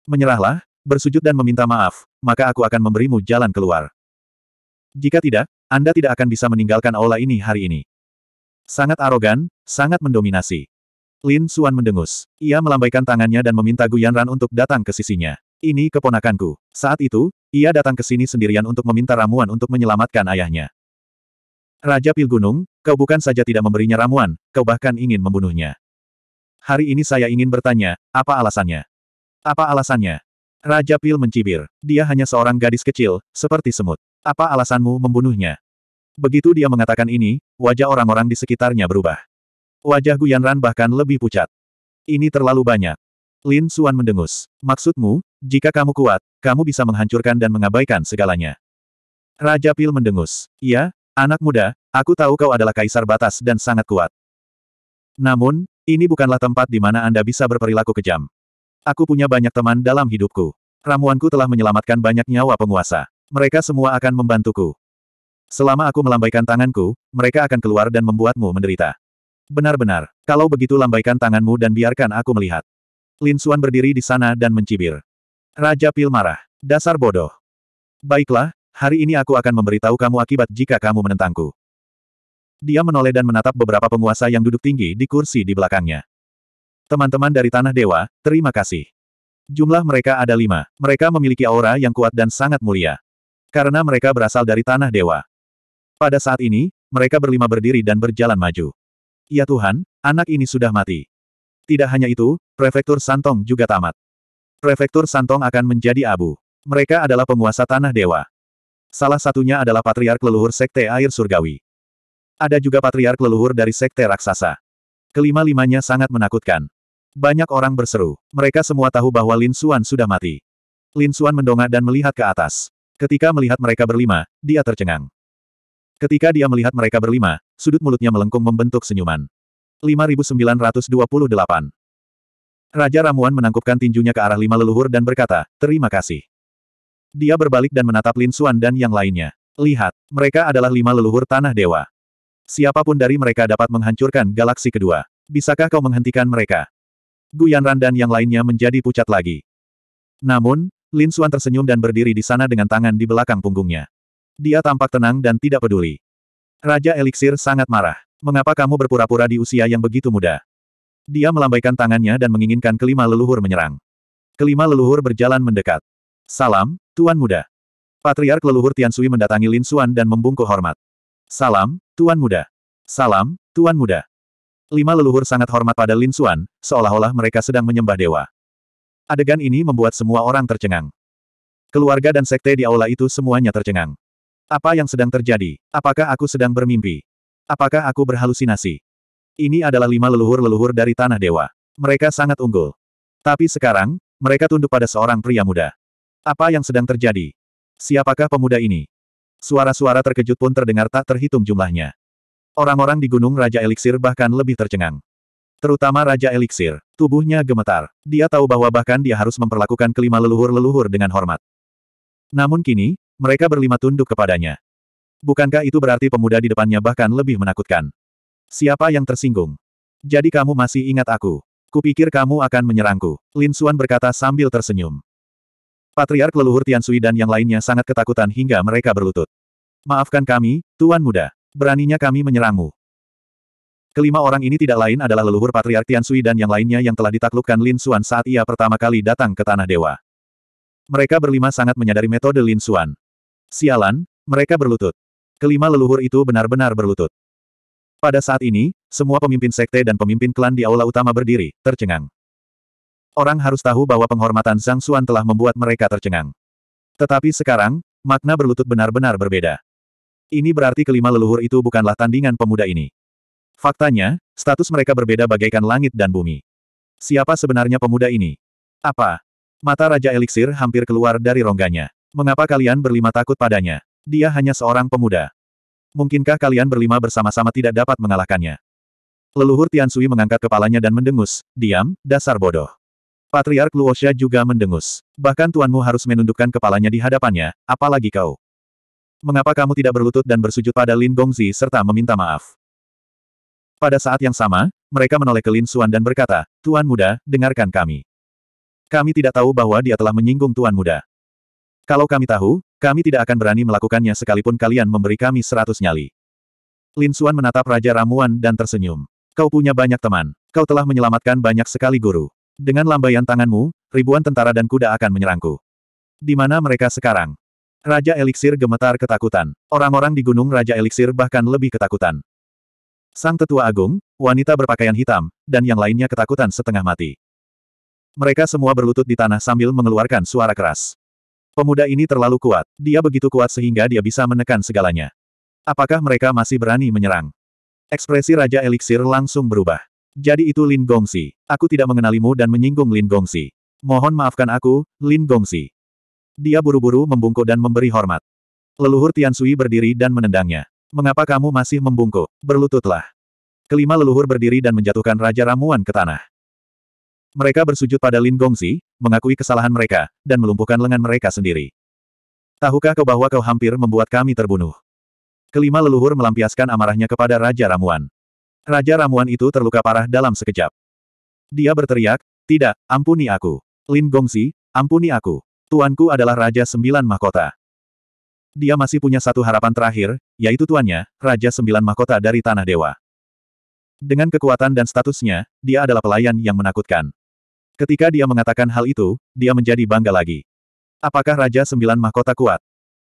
[SPEAKER 1] Menyerahlah, bersujud dan meminta maaf, maka aku akan memberimu jalan keluar. Jika tidak, Anda tidak akan bisa meninggalkan aula ini hari ini. Sangat arogan, sangat mendominasi. Lin suan mendengus. Ia melambaikan tangannya dan meminta Guyan Ran untuk datang ke sisinya. Ini keponakanku. Saat itu, ia datang ke sini sendirian untuk meminta ramuan untuk menyelamatkan ayahnya. Raja Pil Gunung, Kau bukan saja tidak memberinya ramuan, kau bahkan ingin membunuhnya. Hari ini saya ingin bertanya, apa alasannya? Apa alasannya? Raja Pil mencibir. Dia hanya seorang gadis kecil, seperti semut. Apa alasanmu membunuhnya? Begitu dia mengatakan ini, wajah orang-orang di sekitarnya berubah. Wajah Guyanran bahkan lebih pucat. Ini terlalu banyak. Lin Suan mendengus. Maksudmu, jika kamu kuat, kamu bisa menghancurkan dan mengabaikan segalanya. Raja Pil mendengus. Iya, anak muda, Aku tahu kau adalah kaisar batas dan sangat kuat. Namun, ini bukanlah tempat di mana Anda bisa berperilaku kejam. Aku punya banyak teman dalam hidupku. Ramuanku telah menyelamatkan banyak nyawa penguasa. Mereka semua akan membantuku. Selama aku melambaikan tanganku, mereka akan keluar dan membuatmu menderita. Benar-benar, kalau begitu lambaikan tanganmu dan biarkan aku melihat. Lin Xuan berdiri di sana dan mencibir. Raja Pil marah. Dasar bodoh. Baiklah, hari ini aku akan memberitahu kamu akibat jika kamu menentangku. Dia menoleh dan menatap beberapa penguasa yang duduk tinggi di kursi di belakangnya. Teman-teman dari Tanah Dewa, terima kasih. Jumlah mereka ada lima. Mereka memiliki aura yang kuat dan sangat mulia. Karena mereka berasal dari Tanah Dewa. Pada saat ini, mereka berlima berdiri dan berjalan maju. Ya Tuhan, anak ini sudah mati. Tidak hanya itu, Prefektur Santong juga tamat. Prefektur Santong akan menjadi abu. Mereka adalah penguasa Tanah Dewa. Salah satunya adalah Patriark Leluhur Sekte Air Surgawi. Ada juga patriark leluhur dari sekte raksasa. Kelima-limanya sangat menakutkan. Banyak orang berseru. Mereka semua tahu bahwa Lin Suan sudah mati. Lin Suan mendongak dan melihat ke atas. Ketika melihat mereka berlima, dia tercengang. Ketika dia melihat mereka berlima, sudut mulutnya melengkung membentuk senyuman. 5928 Raja Ramuan menangkupkan tinjunya ke arah lima leluhur dan berkata, terima kasih. Dia berbalik dan menatap Lin Suan dan yang lainnya. Lihat, mereka adalah lima leluhur tanah dewa. Siapapun dari mereka dapat menghancurkan galaksi kedua. Bisakah kau menghentikan mereka? Guyanran dan yang lainnya menjadi pucat lagi. Namun, Lin Xuan tersenyum dan berdiri di sana dengan tangan di belakang punggungnya. Dia tampak tenang dan tidak peduli. Raja Eliksir sangat marah. Mengapa kamu berpura-pura di usia yang begitu muda? Dia melambaikan tangannya dan menginginkan kelima leluhur menyerang. Kelima leluhur berjalan mendekat. Salam, Tuan Muda. Patriark leluhur Tiansui mendatangi Lin Xuan dan membungkuk hormat. Salam, Tuan Muda. Salam, Tuan Muda. Lima leluhur sangat hormat pada Lin Xuan, seolah-olah mereka sedang menyembah dewa. Adegan ini membuat semua orang tercengang. Keluarga dan sekte di aula itu semuanya tercengang. Apa yang sedang terjadi? Apakah aku sedang bermimpi? Apakah aku berhalusinasi? Ini adalah lima leluhur-leluhur dari tanah dewa. Mereka sangat unggul. Tapi sekarang, mereka tunduk pada seorang pria muda. Apa yang sedang terjadi? Siapakah pemuda ini? Suara-suara terkejut pun terdengar tak terhitung jumlahnya. Orang-orang di Gunung Raja Eliksir bahkan lebih tercengang. Terutama Raja Eliksir, tubuhnya gemetar. Dia tahu bahwa bahkan dia harus memperlakukan kelima leluhur-leluhur dengan hormat. Namun kini, mereka berlima tunduk kepadanya. Bukankah itu berarti pemuda di depannya bahkan lebih menakutkan? Siapa yang tersinggung? Jadi kamu masih ingat aku? Kupikir kamu akan menyerangku, Lin Suan berkata sambil tersenyum. Patriark leluhur Tian Sui dan yang lainnya sangat ketakutan hingga mereka berlutut. Maafkan kami, Tuan Muda. Beraninya kami menyerangmu. Kelima orang ini tidak lain adalah leluhur Patriark Tian Sui dan yang lainnya yang telah ditaklukkan Lin Xuan saat ia pertama kali datang ke Tanah Dewa. Mereka berlima sangat menyadari metode Lin Xuan. Sialan, mereka berlutut. Kelima leluhur itu benar-benar berlutut. Pada saat ini, semua pemimpin sekte dan pemimpin klan di aula utama berdiri, tercengang. Orang harus tahu bahwa penghormatan Sang Suan telah membuat mereka tercengang. Tetapi sekarang, makna berlutut benar-benar berbeda. Ini berarti kelima leluhur itu bukanlah tandingan pemuda ini. Faktanya, status mereka berbeda bagaikan langit dan bumi. Siapa sebenarnya pemuda ini? Apa? Mata Raja Eliksir hampir keluar dari rongganya. Mengapa kalian berlima takut padanya? Dia hanya seorang pemuda. Mungkinkah kalian berlima bersama-sama tidak dapat mengalahkannya? Leluhur Tiansui mengangkat kepalanya dan mendengus, diam, dasar bodoh. Patriark Luosha juga mendengus. Bahkan tuanmu harus menundukkan kepalanya di hadapannya, apalagi kau. Mengapa kamu tidak berlutut dan bersujud pada Lin Gongzi serta meminta maaf? Pada saat yang sama, mereka menoleh ke Lin Xuan dan berkata, Tuan Muda, dengarkan kami. Kami tidak tahu bahwa dia telah menyinggung Tuan Muda. Kalau kami tahu, kami tidak akan berani melakukannya sekalipun kalian memberi kami seratus nyali. Lin Xuan menatap Raja Ramuan dan tersenyum. Kau punya banyak teman. Kau telah menyelamatkan banyak sekali guru. Dengan lambaian tanganmu, ribuan tentara dan kuda akan menyerangku. Di mana mereka sekarang? Raja Eliksir gemetar ketakutan. Orang-orang di Gunung Raja Eliksir bahkan lebih ketakutan. Sang Tetua Agung, wanita berpakaian hitam, dan yang lainnya ketakutan setengah mati. Mereka semua berlutut di tanah sambil mengeluarkan suara keras. Pemuda ini terlalu kuat. Dia begitu kuat sehingga dia bisa menekan segalanya. Apakah mereka masih berani menyerang? Ekspresi Raja Eliksir langsung berubah. Jadi itu Lin Gongsi. Aku tidak mengenalimu dan menyinggung Lin Gongsi. Mohon maafkan aku, Lin Gongsi. Dia buru-buru membungkuk dan memberi hormat. Leluhur Tian Sui berdiri dan menendangnya. Mengapa kamu masih membungkuk? Berlututlah. Kelima leluhur berdiri dan menjatuhkan Raja Ramuan ke tanah. Mereka bersujud pada Lin Gongsi, mengakui kesalahan mereka, dan melumpuhkan lengan mereka sendiri. Tahukah kau bahwa kau hampir membuat kami terbunuh? Kelima leluhur melampiaskan amarahnya kepada Raja Ramuan. Raja ramuan itu terluka parah dalam sekejap. Dia berteriak, tidak, ampuni aku. Lin Gongzi, ampuni aku. Tuanku adalah Raja Sembilan Mahkota. Dia masih punya satu harapan terakhir, yaitu tuannya, Raja Sembilan Mahkota dari Tanah Dewa. Dengan kekuatan dan statusnya, dia adalah pelayan yang menakutkan. Ketika dia mengatakan hal itu, dia menjadi bangga lagi. Apakah Raja Sembilan Mahkota kuat?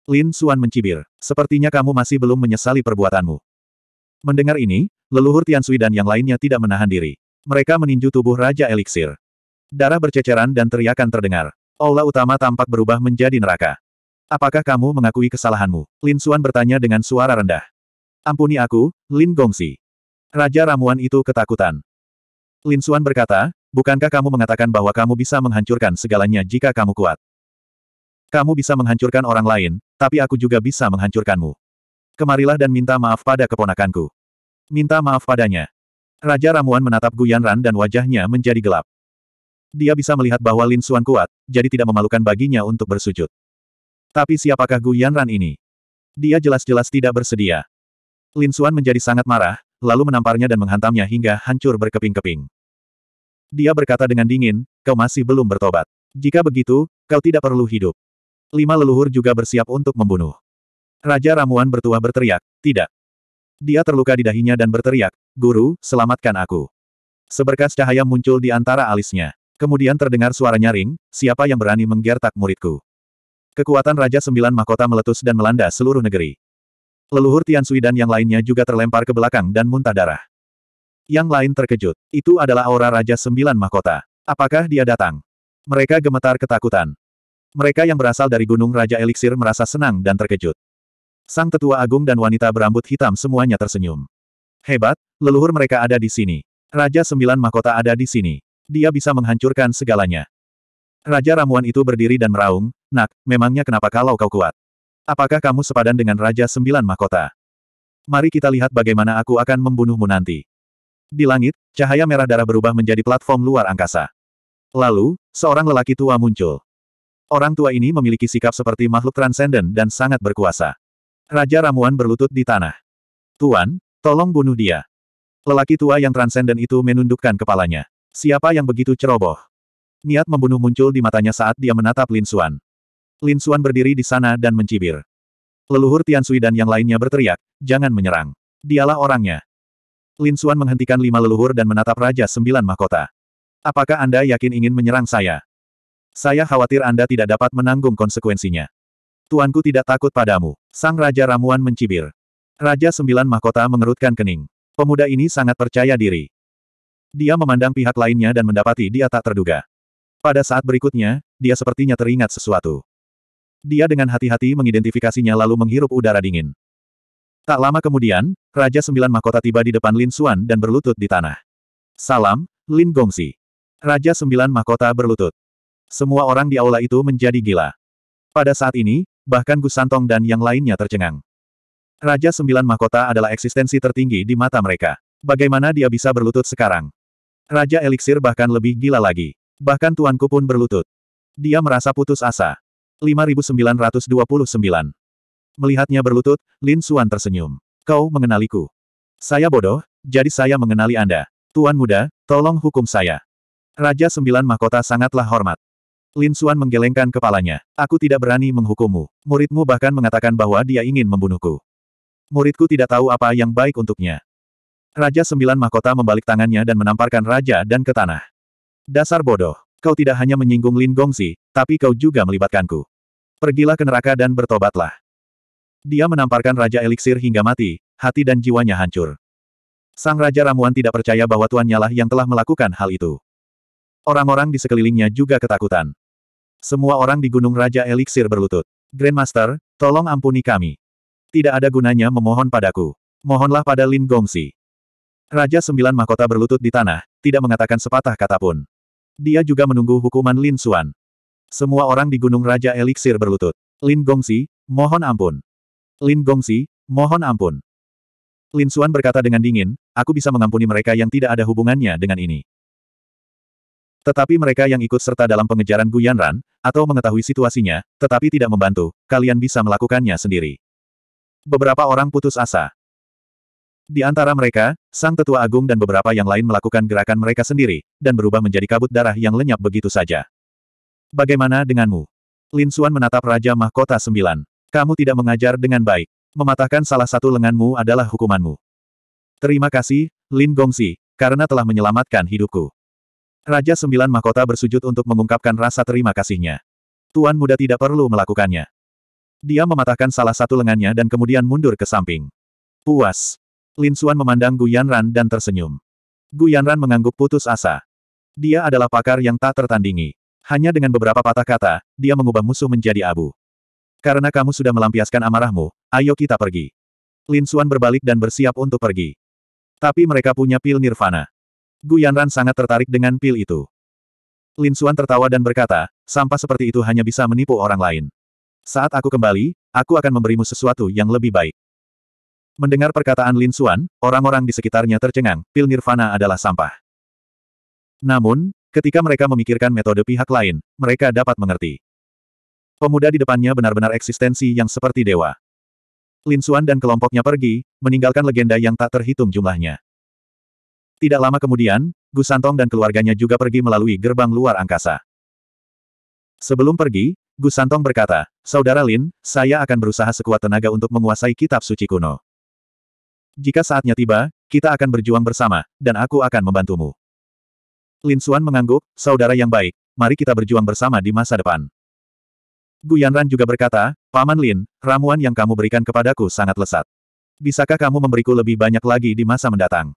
[SPEAKER 1] Lin Suan mencibir. Sepertinya kamu masih belum menyesali perbuatanmu. Mendengar ini, leluhur Tian Sui dan yang lainnya tidak menahan diri. Mereka meninju tubuh Raja Eliksir. Darah berceceran dan teriakan terdengar. Aula utama tampak berubah menjadi neraka. Apakah kamu mengakui kesalahanmu? Lin Suan? bertanya dengan suara rendah. Ampuni aku, Lin Gongsi. Raja ramuan itu ketakutan. Lin Suan berkata, bukankah kamu mengatakan bahwa kamu bisa menghancurkan segalanya jika kamu kuat? Kamu bisa menghancurkan orang lain, tapi aku juga bisa menghancurkanmu. Kemarilah dan minta maaf pada keponakanku. Minta maaf padanya. Raja Ramuan menatap Gu Yanran dan wajahnya menjadi gelap. Dia bisa melihat bahwa Lin Xuan kuat, jadi tidak memalukan baginya untuk bersujud. Tapi siapakah Gu Yanran ini? Dia jelas-jelas tidak bersedia. Lin Xuan menjadi sangat marah, lalu menamparnya dan menghantamnya hingga hancur berkeping-keping. Dia berkata dengan dingin, kau masih belum bertobat. Jika begitu, kau tidak perlu hidup. Lima leluhur juga bersiap untuk membunuh. Raja Ramuan bertuah berteriak, tidak. Dia terluka di dahinya dan berteriak, Guru, selamatkan aku. Seberkas cahaya muncul di antara alisnya. Kemudian terdengar suara nyaring, siapa yang berani menggertak muridku. Kekuatan Raja Sembilan Mahkota meletus dan melanda seluruh negeri. Leluhur Tian Sui dan yang lainnya juga terlempar ke belakang dan muntah darah. Yang lain terkejut. Itu adalah aura Raja Sembilan Mahkota. Apakah dia datang? Mereka gemetar ketakutan. Mereka yang berasal dari Gunung Raja Eliksir merasa senang dan terkejut. Sang tetua agung dan wanita berambut hitam semuanya tersenyum. Hebat, leluhur mereka ada di sini. Raja Sembilan Mahkota ada di sini. Dia bisa menghancurkan segalanya. Raja ramuan itu berdiri dan meraung, nak, memangnya kenapa kalau kau kuat? Apakah kamu sepadan dengan Raja Sembilan Mahkota? Mari kita lihat bagaimana aku akan membunuhmu nanti. Di langit, cahaya merah darah berubah menjadi platform luar angkasa. Lalu, seorang lelaki tua muncul. Orang tua ini memiliki sikap seperti makhluk transenden dan sangat berkuasa. Raja Ramuan berlutut di tanah. Tuan, tolong bunuh dia. Lelaki tua yang transenden itu menundukkan kepalanya. Siapa yang begitu ceroboh? Niat membunuh muncul di matanya saat dia menatap Lin Suan. Lin Suan berdiri di sana dan mencibir. Leluhur Tian Sui dan yang lainnya berteriak, jangan menyerang. Dialah orangnya. Lin Suan menghentikan lima leluhur dan menatap Raja Sembilan Mahkota. Apakah Anda yakin ingin menyerang saya? Saya khawatir Anda tidak dapat menanggung konsekuensinya. Tuanku tidak takut padamu. Sang Raja Ramuan mencibir. Raja Sembilan Mahkota mengerutkan kening. Pemuda ini sangat percaya diri. Dia memandang pihak lainnya dan mendapati dia tak terduga. Pada saat berikutnya, dia sepertinya teringat sesuatu. Dia dengan hati-hati mengidentifikasinya lalu menghirup udara dingin. Tak lama kemudian, Raja Sembilan Mahkota tiba di depan Lin Xuan dan berlutut di tanah. Salam, Lin Gongsi. Raja Sembilan Mahkota berlutut. Semua orang di aula itu menjadi gila. Pada saat ini, bahkan Gusantong dan yang lainnya tercengang. Raja Sembilan Mahkota adalah eksistensi tertinggi di mata mereka. Bagaimana dia bisa berlutut sekarang? Raja Eliksir bahkan lebih gila lagi. Bahkan tuanku pun berlutut. Dia merasa putus asa. 5929. Melihatnya berlutut, Lin Xuan tersenyum. Kau mengenaliku. Saya bodoh, jadi saya mengenali Anda. Tuan muda, tolong hukum saya. Raja Sembilan Mahkota sangatlah hormat. Lin Suan menggelengkan kepalanya. Aku tidak berani menghukummu. Muridmu bahkan mengatakan bahwa dia ingin membunuhku. Muridku tidak tahu apa yang baik untuknya. Raja Sembilan Mahkota membalik tangannya dan menamparkan Raja dan ke tanah. Dasar bodoh. Kau tidak hanya menyinggung Lin Gongsi, tapi kau juga melibatkanku. Pergilah ke neraka dan bertobatlah. Dia menamparkan Raja Eliksir hingga mati, hati dan jiwanya hancur. Sang Raja Ramuan tidak percaya bahwa tuannya lah yang telah melakukan hal itu. Orang-orang di sekelilingnya juga ketakutan. Semua orang di Gunung Raja Eliksir berlutut. Grandmaster, tolong ampuni kami. Tidak ada gunanya memohon padaku. Mohonlah pada Lin Gongsi. Raja Sembilan Mahkota berlutut di tanah, tidak mengatakan sepatah kata pun. Dia juga menunggu hukuman Lin Xuan. Semua orang di Gunung Raja Eliksir berlutut. Lin Gongsi, mohon ampun. Lin Gongsi, mohon ampun. Lin Xuan berkata dengan dingin, aku bisa mengampuni mereka yang tidak ada hubungannya dengan ini. Tetapi mereka yang ikut serta dalam pengejaran Gu Yanran atau mengetahui situasinya, tetapi tidak membantu, kalian bisa melakukannya sendiri. Beberapa orang putus asa. Di antara mereka, Sang Tetua Agung dan beberapa yang lain melakukan gerakan mereka sendiri, dan berubah menjadi kabut darah yang lenyap begitu saja. Bagaimana denganmu? Lin Xuan menatap Raja Mahkota Sembilan. Kamu tidak mengajar dengan baik. Mematahkan salah satu lenganmu adalah hukumanmu. Terima kasih, Lin Gongsi, karena telah menyelamatkan hidupku. Raja Sembilan Mahkota bersujud untuk mengungkapkan rasa terima kasihnya. Tuan muda tidak perlu melakukannya. Dia mematahkan salah satu lengannya dan kemudian mundur ke samping. Puas. Lin Xuan memandang Guyan Ran dan tersenyum. Guyan Ran mengangguk putus asa. Dia adalah pakar yang tak tertandingi. Hanya dengan beberapa patah kata, dia mengubah musuh menjadi abu. Karena kamu sudah melampiaskan amarahmu, ayo kita pergi. Lin Xuan berbalik dan bersiap untuk pergi. Tapi mereka punya pil nirvana. Gu Yanran sangat tertarik dengan pil itu. Lin Xuan tertawa dan berkata, sampah seperti itu hanya bisa menipu orang lain. Saat aku kembali, aku akan memberimu sesuatu yang lebih baik. Mendengar perkataan Lin Xuan, orang-orang di sekitarnya tercengang, pil nirvana adalah sampah. Namun, ketika mereka memikirkan metode pihak lain, mereka dapat mengerti. Pemuda di depannya benar-benar eksistensi yang seperti dewa. Lin Xuan dan kelompoknya pergi, meninggalkan legenda yang tak terhitung jumlahnya. Tidak lama kemudian, Gu Santong dan keluarganya juga pergi melalui gerbang luar angkasa. Sebelum pergi, Gu Santong berkata, Saudara Lin, saya akan berusaha sekuat tenaga untuk menguasai kitab suci kuno. Jika saatnya tiba, kita akan berjuang bersama, dan aku akan membantumu. Lin Suan mengangguk, saudara yang baik, mari kita berjuang bersama di masa depan. Gu Yanran juga berkata, Paman Lin, ramuan yang kamu berikan kepadaku sangat lesat. Bisakah kamu memberiku lebih banyak lagi di masa mendatang?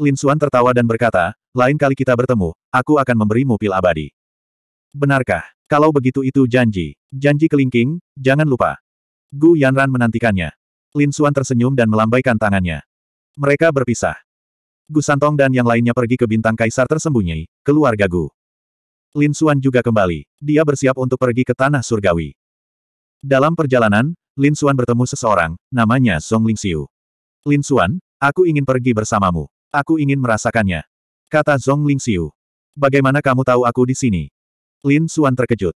[SPEAKER 1] Lin Xuan tertawa dan berkata, lain kali kita bertemu, aku akan memberimu pil abadi. Benarkah? Kalau begitu itu janji. Janji kelingking, jangan lupa. Gu Yanran menantikannya. Lin Xuan tersenyum dan melambaikan tangannya. Mereka berpisah. Gu Santong dan yang lainnya pergi ke bintang kaisar tersembunyi, keluarga Gu. Lin Xuan juga kembali. Dia bersiap untuk pergi ke tanah surgawi. Dalam perjalanan, Lin Xuan bertemu seseorang, namanya Song Lingxiu. Lin Xuan, aku ingin pergi bersamamu. Aku ingin merasakannya. Kata Zong Lingxiu. Bagaimana kamu tahu aku di sini? Lin Xuan terkejut.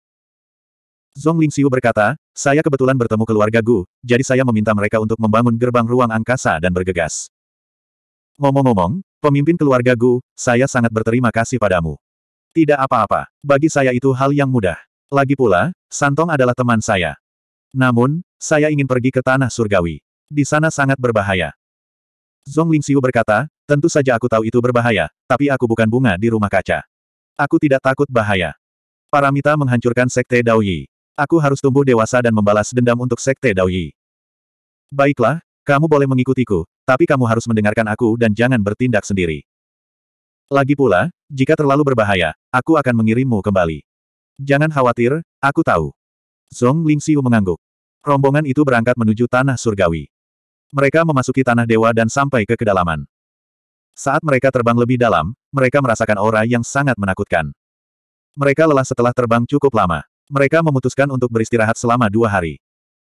[SPEAKER 1] Zong Lingxiu berkata, saya kebetulan bertemu keluarga Gu, jadi saya meminta mereka untuk membangun gerbang ruang angkasa dan bergegas. Ngomong-ngomong, pemimpin keluarga Gu, saya sangat berterima kasih padamu. Tidak apa-apa, bagi saya itu hal yang mudah. Lagi pula, Santong adalah teman saya. Namun, saya ingin pergi ke tanah surgawi. Di sana sangat berbahaya. Zong Lingxiu berkata, Tentu saja aku tahu itu berbahaya, tapi aku bukan bunga di rumah kaca. Aku tidak takut bahaya. Paramita menghancurkan Sekte Daoyi. Aku harus tumbuh dewasa dan membalas dendam untuk Sekte Daoyi. Baiklah, kamu boleh mengikutiku, tapi kamu harus mendengarkan aku dan jangan bertindak sendiri. Lagi pula, jika terlalu berbahaya, aku akan mengirimmu kembali. Jangan khawatir, aku tahu. Zong Lingxiu mengangguk. Rombongan itu berangkat menuju tanah surgawi. Mereka memasuki tanah dewa dan sampai ke kedalaman. Saat mereka terbang lebih dalam, mereka merasakan aura yang sangat menakutkan. Mereka lelah setelah terbang cukup lama. Mereka memutuskan untuk beristirahat selama dua hari.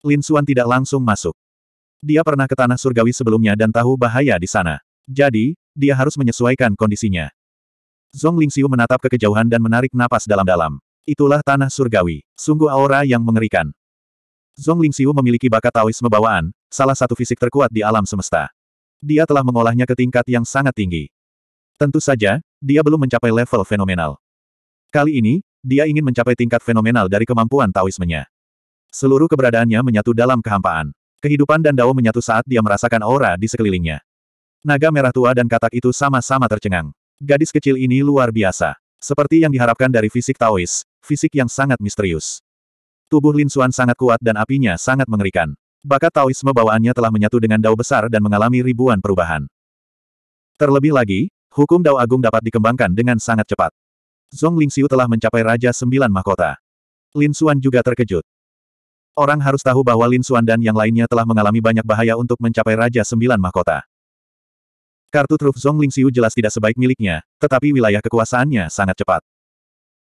[SPEAKER 1] Lin Suan tidak langsung masuk. Dia pernah ke tanah surgawi sebelumnya dan tahu bahaya di sana. Jadi, dia harus menyesuaikan kondisinya. Zong Lingxiu menatap ke kejauhan dan menarik napas dalam-dalam. Itulah tanah surgawi. Sungguh aura yang mengerikan. Zong Lingxiu memiliki bakat Taoisme bawaan, salah satu fisik terkuat di alam semesta dia telah mengolahnya ke tingkat yang sangat tinggi. Tentu saja, dia belum mencapai level fenomenal. Kali ini, dia ingin mencapai tingkat fenomenal dari kemampuan Taoismenya. Seluruh keberadaannya menyatu dalam kehampaan. Kehidupan dan Dao menyatu saat dia merasakan aura di sekelilingnya. Naga merah tua dan katak itu sama-sama tercengang. Gadis kecil ini luar biasa. Seperti yang diharapkan dari fisik Taois, fisik yang sangat misterius. Tubuh Lin Xuan sangat kuat dan apinya sangat mengerikan. Bakat Taoisme bawaannya telah menyatu dengan Dao besar dan mengalami ribuan perubahan. Terlebih lagi, hukum Dao Agung dapat dikembangkan dengan sangat cepat. Zhong Lingxiu telah mencapai Raja Sembilan Mahkota. Lin Xuan juga terkejut. Orang harus tahu bahwa Lin Xuan dan yang lainnya telah mengalami banyak bahaya untuk mencapai Raja Sembilan Mahkota. Kartu truf Zhong Lingxiu jelas tidak sebaik miliknya, tetapi wilayah kekuasaannya sangat cepat.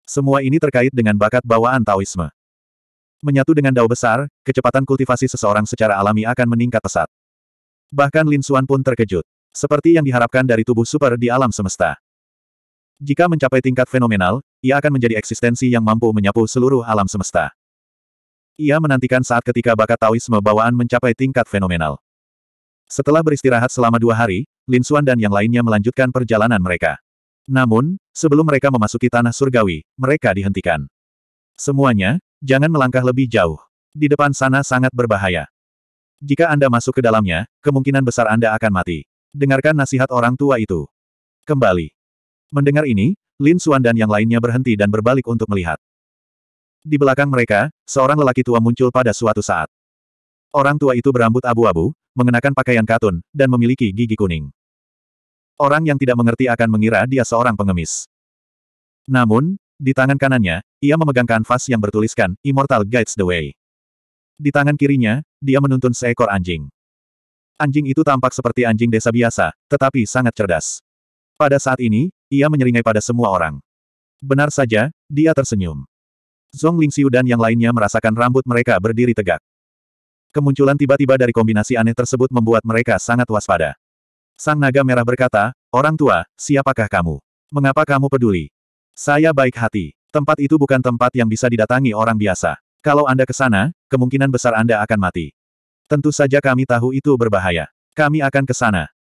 [SPEAKER 1] Semua ini terkait dengan bakat bawaan Taoisme menyatu dengan dao besar, kecepatan kultivasi seseorang secara alami akan meningkat pesat. Bahkan Lin Suan pun terkejut. Seperti yang diharapkan dari tubuh super di alam semesta. Jika mencapai tingkat fenomenal, ia akan menjadi eksistensi yang mampu menyapu seluruh alam semesta. Ia menantikan saat ketika bakat Taoisme bawaan mencapai tingkat fenomenal. Setelah beristirahat selama dua hari, Lin Suan dan yang lainnya melanjutkan perjalanan mereka. Namun, sebelum mereka memasuki tanah surgawi, mereka dihentikan. Semuanya, Jangan melangkah lebih jauh. Di depan sana sangat berbahaya. Jika Anda masuk ke dalamnya, kemungkinan besar Anda akan mati. Dengarkan nasihat orang tua itu. Kembali. Mendengar ini, Lin Suan dan yang lainnya berhenti dan berbalik untuk melihat. Di belakang mereka, seorang lelaki tua muncul pada suatu saat. Orang tua itu berambut abu-abu, mengenakan pakaian katun, dan memiliki gigi kuning. Orang yang tidak mengerti akan mengira dia seorang pengemis. Namun, di tangan kanannya, ia memegang kanvas yang bertuliskan, Immortal Guides the Way. Di tangan kirinya, dia menuntun seekor anjing. Anjing itu tampak seperti anjing desa biasa, tetapi sangat cerdas. Pada saat ini, ia menyeringai pada semua orang. Benar saja, dia tersenyum. Zhong Lingxiu dan yang lainnya merasakan rambut mereka berdiri tegak. Kemunculan tiba-tiba dari kombinasi aneh tersebut membuat mereka sangat waspada. Sang naga merah berkata, Orang tua, siapakah kamu? Mengapa kamu peduli? Saya baik hati. Tempat itu bukan tempat yang bisa didatangi orang biasa. Kalau Anda ke sana, kemungkinan besar Anda akan mati. Tentu saja kami tahu itu berbahaya. Kami akan ke sana.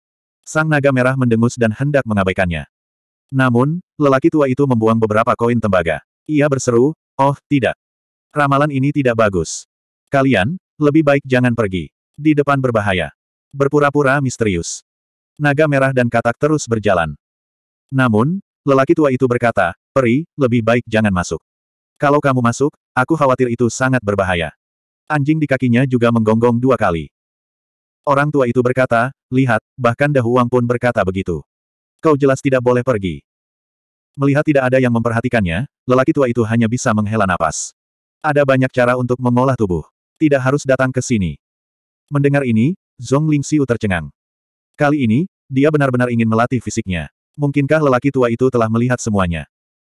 [SPEAKER 1] Sang naga merah mendengus dan hendak mengabaikannya. Namun, lelaki tua itu membuang beberapa koin tembaga. Ia berseru, oh, tidak. Ramalan ini tidak bagus. Kalian, lebih baik jangan pergi. Di depan berbahaya. Berpura-pura misterius. Naga merah dan katak terus berjalan. Namun, lelaki tua itu berkata, Peri, lebih baik jangan masuk. Kalau kamu masuk, aku khawatir itu sangat berbahaya. Anjing di kakinya juga menggonggong dua kali. Orang tua itu berkata, lihat, bahkan Dahuang pun berkata begitu. Kau jelas tidak boleh pergi. Melihat tidak ada yang memperhatikannya, lelaki tua itu hanya bisa menghela napas. Ada banyak cara untuk mengolah tubuh. Tidak harus datang ke sini. Mendengar ini, Zhong Xiu tercengang. Kali ini, dia benar-benar ingin melatih fisiknya. Mungkinkah lelaki tua itu telah melihat semuanya?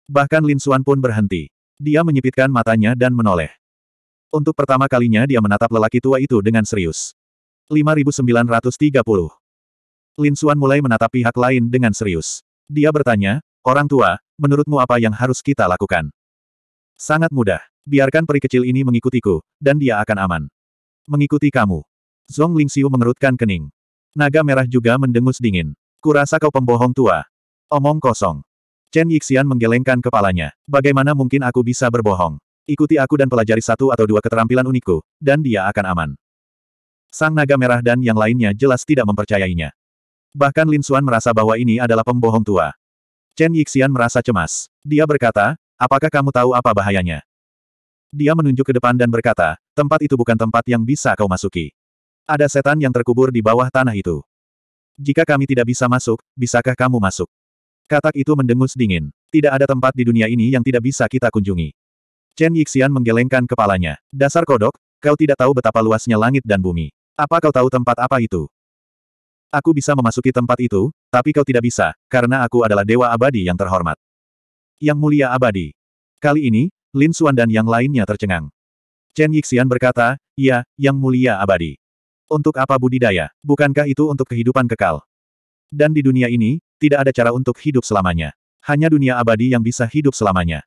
[SPEAKER 1] Bahkan Lin Xuan pun berhenti. Dia menyipitkan matanya dan menoleh. Untuk pertama kalinya dia menatap lelaki tua itu dengan serius. 5930. Lin Xuan mulai menatap pihak lain dengan serius. Dia bertanya, orang tua, menurutmu apa yang harus kita lakukan? Sangat mudah. Biarkan peri kecil ini mengikutiku, dan dia akan aman. Mengikuti kamu. Zong Lingxiu mengerutkan kening. Naga merah juga mendengus dingin. Kurasa kau pembohong tua. Omong kosong. Chen Yixian menggelengkan kepalanya. Bagaimana mungkin aku bisa berbohong? Ikuti aku dan pelajari satu atau dua keterampilan unikku, dan dia akan aman. Sang naga merah dan yang lainnya jelas tidak mempercayainya. Bahkan Lin Xuan merasa bahwa ini adalah pembohong tua. Chen Yixian merasa cemas. Dia berkata, apakah kamu tahu apa bahayanya? Dia menunjuk ke depan dan berkata, tempat itu bukan tempat yang bisa kau masuki. Ada setan yang terkubur di bawah tanah itu. Jika kami tidak bisa masuk, bisakah kamu masuk? Katak itu mendengus dingin. Tidak ada tempat di dunia ini yang tidak bisa kita kunjungi. Chen Yixian menggelengkan kepalanya. Dasar kodok, kau tidak tahu betapa luasnya langit dan bumi. Apa kau tahu tempat apa itu? Aku bisa memasuki tempat itu, tapi kau tidak bisa, karena aku adalah dewa abadi yang terhormat. Yang mulia abadi. Kali ini, Lin Xuan dan yang lainnya tercengang. Chen Yixian berkata, ya, yang mulia abadi. Untuk apa budidaya? Bukankah itu untuk kehidupan kekal? Dan di dunia ini, tidak ada cara untuk hidup selamanya. Hanya dunia abadi yang bisa hidup selamanya.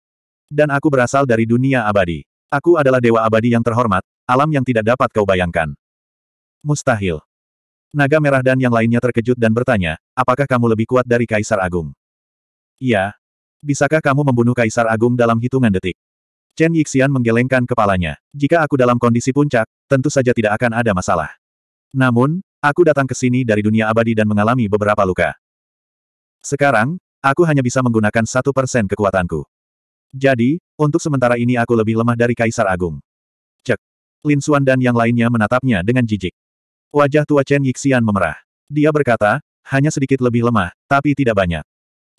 [SPEAKER 1] Dan aku berasal dari dunia abadi. Aku adalah dewa abadi yang terhormat, alam yang tidak dapat kau bayangkan. Mustahil. Naga merah dan yang lainnya terkejut dan bertanya, apakah kamu lebih kuat dari Kaisar Agung? Iya. Bisakah kamu membunuh Kaisar Agung dalam hitungan detik? Chen Yixian menggelengkan kepalanya. Jika aku dalam kondisi puncak, tentu saja tidak akan ada masalah. Namun, aku datang ke sini dari dunia abadi dan mengalami beberapa luka. Sekarang, aku hanya bisa menggunakan satu persen kekuatanku. Jadi, untuk sementara ini aku lebih lemah dari Kaisar Agung. Cek. Lin Xuan dan yang lainnya menatapnya dengan jijik. Wajah tua Chen Yixian memerah. Dia berkata, hanya sedikit lebih lemah, tapi tidak banyak.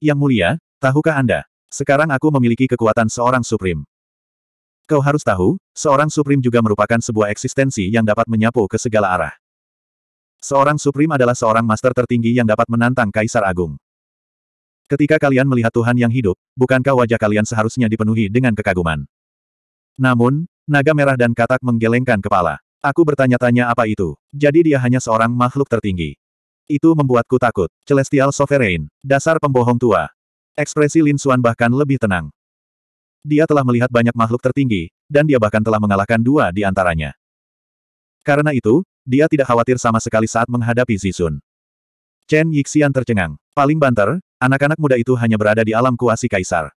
[SPEAKER 1] Yang mulia, tahukah Anda? Sekarang aku memiliki kekuatan seorang Supreme. Kau harus tahu, seorang Supreme juga merupakan sebuah eksistensi yang dapat menyapu ke segala arah. Seorang Supreme adalah seorang master tertinggi yang dapat menantang Kaisar Agung. Ketika kalian melihat Tuhan yang hidup, bukankah wajah kalian seharusnya dipenuhi dengan kekaguman? Namun, naga merah dan katak menggelengkan kepala. Aku bertanya-tanya apa itu. Jadi dia hanya seorang makhluk tertinggi. Itu membuatku takut. Celestial Sovereign, dasar pembohong tua. Ekspresi Lin Xuan bahkan lebih tenang. Dia telah melihat banyak makhluk tertinggi, dan dia bahkan telah mengalahkan dua di antaranya. Karena itu, dia tidak khawatir sama sekali saat menghadapi Zizun. Chen Yixian tercengang. Paling banter, anak-anak muda itu hanya berada di alam kuasi kaisar.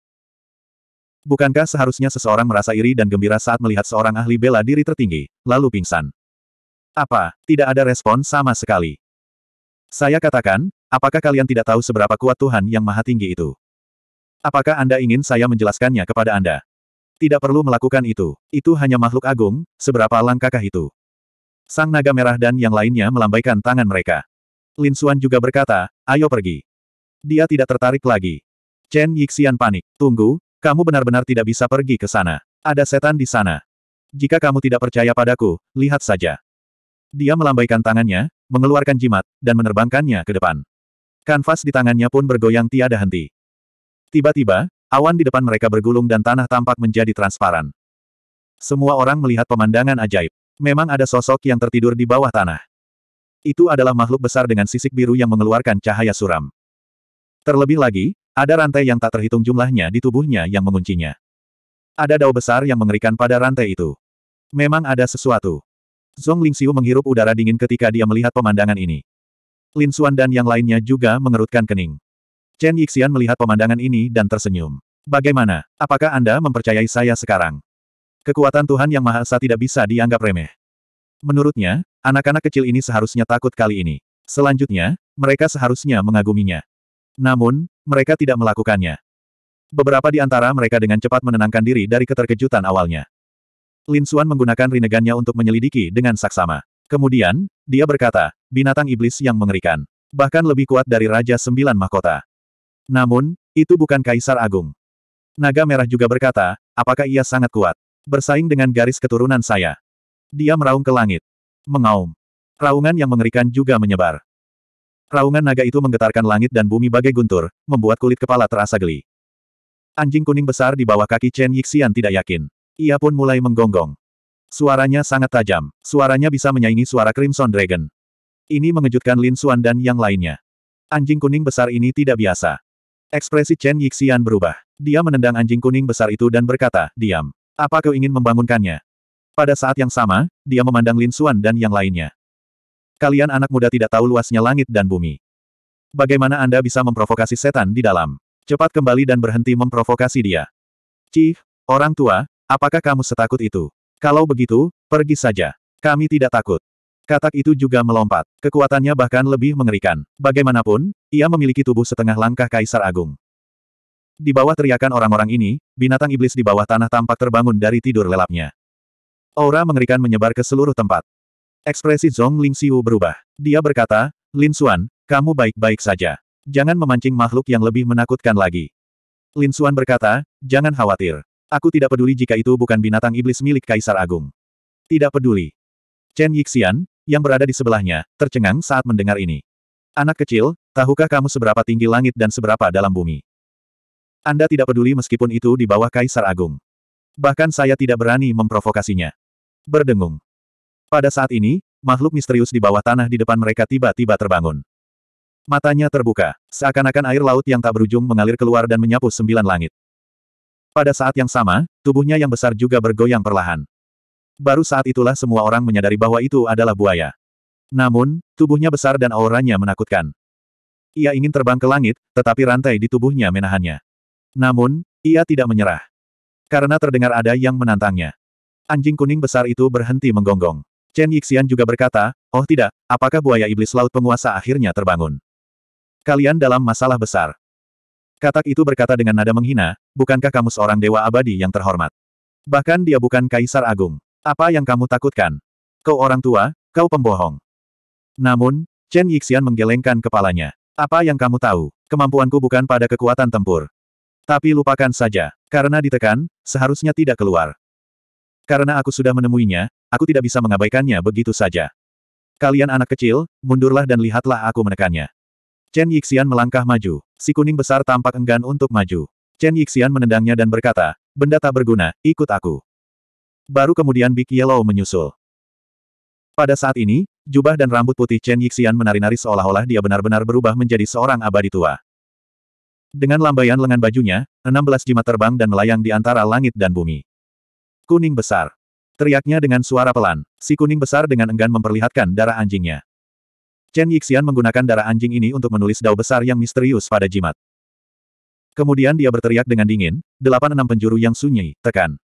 [SPEAKER 1] Bukankah seharusnya seseorang merasa iri dan gembira saat melihat seorang ahli bela diri tertinggi, lalu pingsan? Apa, tidak ada respon sama sekali? Saya katakan, apakah kalian tidak tahu seberapa kuat Tuhan yang maha tinggi itu? Apakah Anda ingin saya menjelaskannya kepada Anda? Tidak perlu melakukan itu. Itu hanya makhluk agung, seberapa langkahkah itu? Sang naga merah dan yang lainnya melambaikan tangan mereka. Lin Xuan juga berkata, ayo pergi. Dia tidak tertarik lagi. Chen Yixian panik. Tunggu, kamu benar-benar tidak bisa pergi ke sana. Ada setan di sana. Jika kamu tidak percaya padaku, lihat saja. Dia melambaikan tangannya, mengeluarkan jimat, dan menerbangkannya ke depan. Kanvas di tangannya pun bergoyang tiada henti. Tiba-tiba, awan di depan mereka bergulung dan tanah tampak menjadi transparan. Semua orang melihat pemandangan ajaib. Memang ada sosok yang tertidur di bawah tanah. Itu adalah makhluk besar dengan sisik biru yang mengeluarkan cahaya suram. Terlebih lagi, ada rantai yang tak terhitung jumlahnya di tubuhnya yang menguncinya. Ada dao besar yang mengerikan pada rantai itu. Memang ada sesuatu. Zhong Lingxiu menghirup udara dingin ketika dia melihat pemandangan ini. Lin Xuan dan yang lainnya juga mengerutkan kening. Chen Yixian melihat pemandangan ini dan tersenyum. Bagaimana? Apakah Anda mempercayai saya sekarang? Kekuatan Tuhan Yang Maha Esa tidak bisa dianggap remeh. Menurutnya, anak-anak kecil ini seharusnya takut kali ini. Selanjutnya, mereka seharusnya mengaguminya. Namun, mereka tidak melakukannya. Beberapa di antara mereka dengan cepat menenangkan diri dari keterkejutan awalnya. Lin Xuan menggunakan rinegannya untuk menyelidiki dengan saksama. Kemudian, dia berkata, binatang iblis yang mengerikan. Bahkan lebih kuat dari Raja Sembilan Mahkota. Namun, itu bukan Kaisar Agung. Naga Merah juga berkata, apakah ia sangat kuat? Bersaing dengan garis keturunan saya. Dia meraung ke langit. Mengaum. Raungan yang mengerikan juga menyebar. Raungan naga itu menggetarkan langit dan bumi bagai guntur, membuat kulit kepala terasa geli. Anjing kuning besar di bawah kaki Chen Yixian tidak yakin. Ia pun mulai menggonggong. Suaranya sangat tajam. Suaranya bisa menyaingi suara Crimson Dragon. Ini mengejutkan Lin Xuan dan yang lainnya. Anjing kuning besar ini tidak biasa. Ekspresi Chen Yixian berubah. Dia menendang anjing kuning besar itu dan berkata, diam. Apa kau ingin membangunkannya? Pada saat yang sama, dia memandang Lin Xuan dan yang lainnya. Kalian anak muda tidak tahu luasnya langit dan bumi. Bagaimana Anda bisa memprovokasi setan di dalam? Cepat kembali dan berhenti memprovokasi dia. Cih, orang tua, apakah kamu setakut itu? Kalau begitu, pergi saja. Kami tidak takut. Katak itu juga melompat. Kekuatannya bahkan lebih mengerikan. Bagaimanapun, ia memiliki tubuh setengah langkah Kaisar Agung. Di bawah teriakan orang-orang ini, binatang iblis di bawah tanah tampak terbangun dari tidur lelapnya. Aura mengerikan menyebar ke seluruh tempat. Ekspresi Zhong Lingxiu berubah. Dia berkata, Lin Xuan, kamu baik-baik saja. Jangan memancing makhluk yang lebih menakutkan lagi. Lin Xuan berkata, jangan khawatir. Aku tidak peduli jika itu bukan binatang iblis milik Kaisar Agung. Tidak peduli. Chen Yixian, yang berada di sebelahnya, tercengang saat mendengar ini. Anak kecil, tahukah kamu seberapa tinggi langit dan seberapa dalam bumi? Anda tidak peduli meskipun itu di bawah Kaisar Agung. Bahkan saya tidak berani memprovokasinya berdengung. Pada saat ini, makhluk misterius di bawah tanah di depan mereka tiba-tiba terbangun. Matanya terbuka, seakan-akan air laut yang tak berujung mengalir keluar dan menyapu sembilan langit. Pada saat yang sama, tubuhnya yang besar juga bergoyang perlahan. Baru saat itulah semua orang menyadari bahwa itu adalah buaya. Namun, tubuhnya besar dan auranya menakutkan. Ia ingin terbang ke langit, tetapi rantai di tubuhnya menahannya. Namun, ia tidak menyerah. Karena terdengar ada yang menantangnya. Anjing kuning besar itu berhenti menggonggong. Chen Yixian juga berkata, oh tidak, apakah buaya iblis laut penguasa akhirnya terbangun? Kalian dalam masalah besar. Katak itu berkata dengan nada menghina, bukankah kamu seorang dewa abadi yang terhormat? Bahkan dia bukan kaisar agung. Apa yang kamu takutkan? Kau orang tua, kau pembohong. Namun, Chen Yixian menggelengkan kepalanya. Apa yang kamu tahu? Kemampuanku bukan pada kekuatan tempur. Tapi lupakan saja, karena ditekan, seharusnya tidak keluar. Karena aku sudah menemuinya, aku tidak bisa mengabaikannya begitu saja. Kalian anak kecil, mundurlah dan lihatlah aku menekannya. Chen Yixian melangkah maju. Si kuning besar tampak enggan untuk maju. Chen Yixian menendangnya dan berkata, benda tak berguna, ikut aku. Baru kemudian Big Yellow menyusul. Pada saat ini, jubah dan rambut putih Chen Yixian menari-nari seolah-olah dia benar-benar berubah menjadi seorang abadi tua. Dengan lambaian lengan bajunya, 16 jimat terbang dan melayang di antara langit dan bumi. Kuning besar. Teriaknya dengan suara pelan, si kuning besar dengan enggan memperlihatkan darah anjingnya. Chen Yixian menggunakan darah anjing ini untuk menulis dao besar yang misterius pada jimat. Kemudian dia berteriak dengan dingin, delapan enam penjuru yang sunyi, tekan.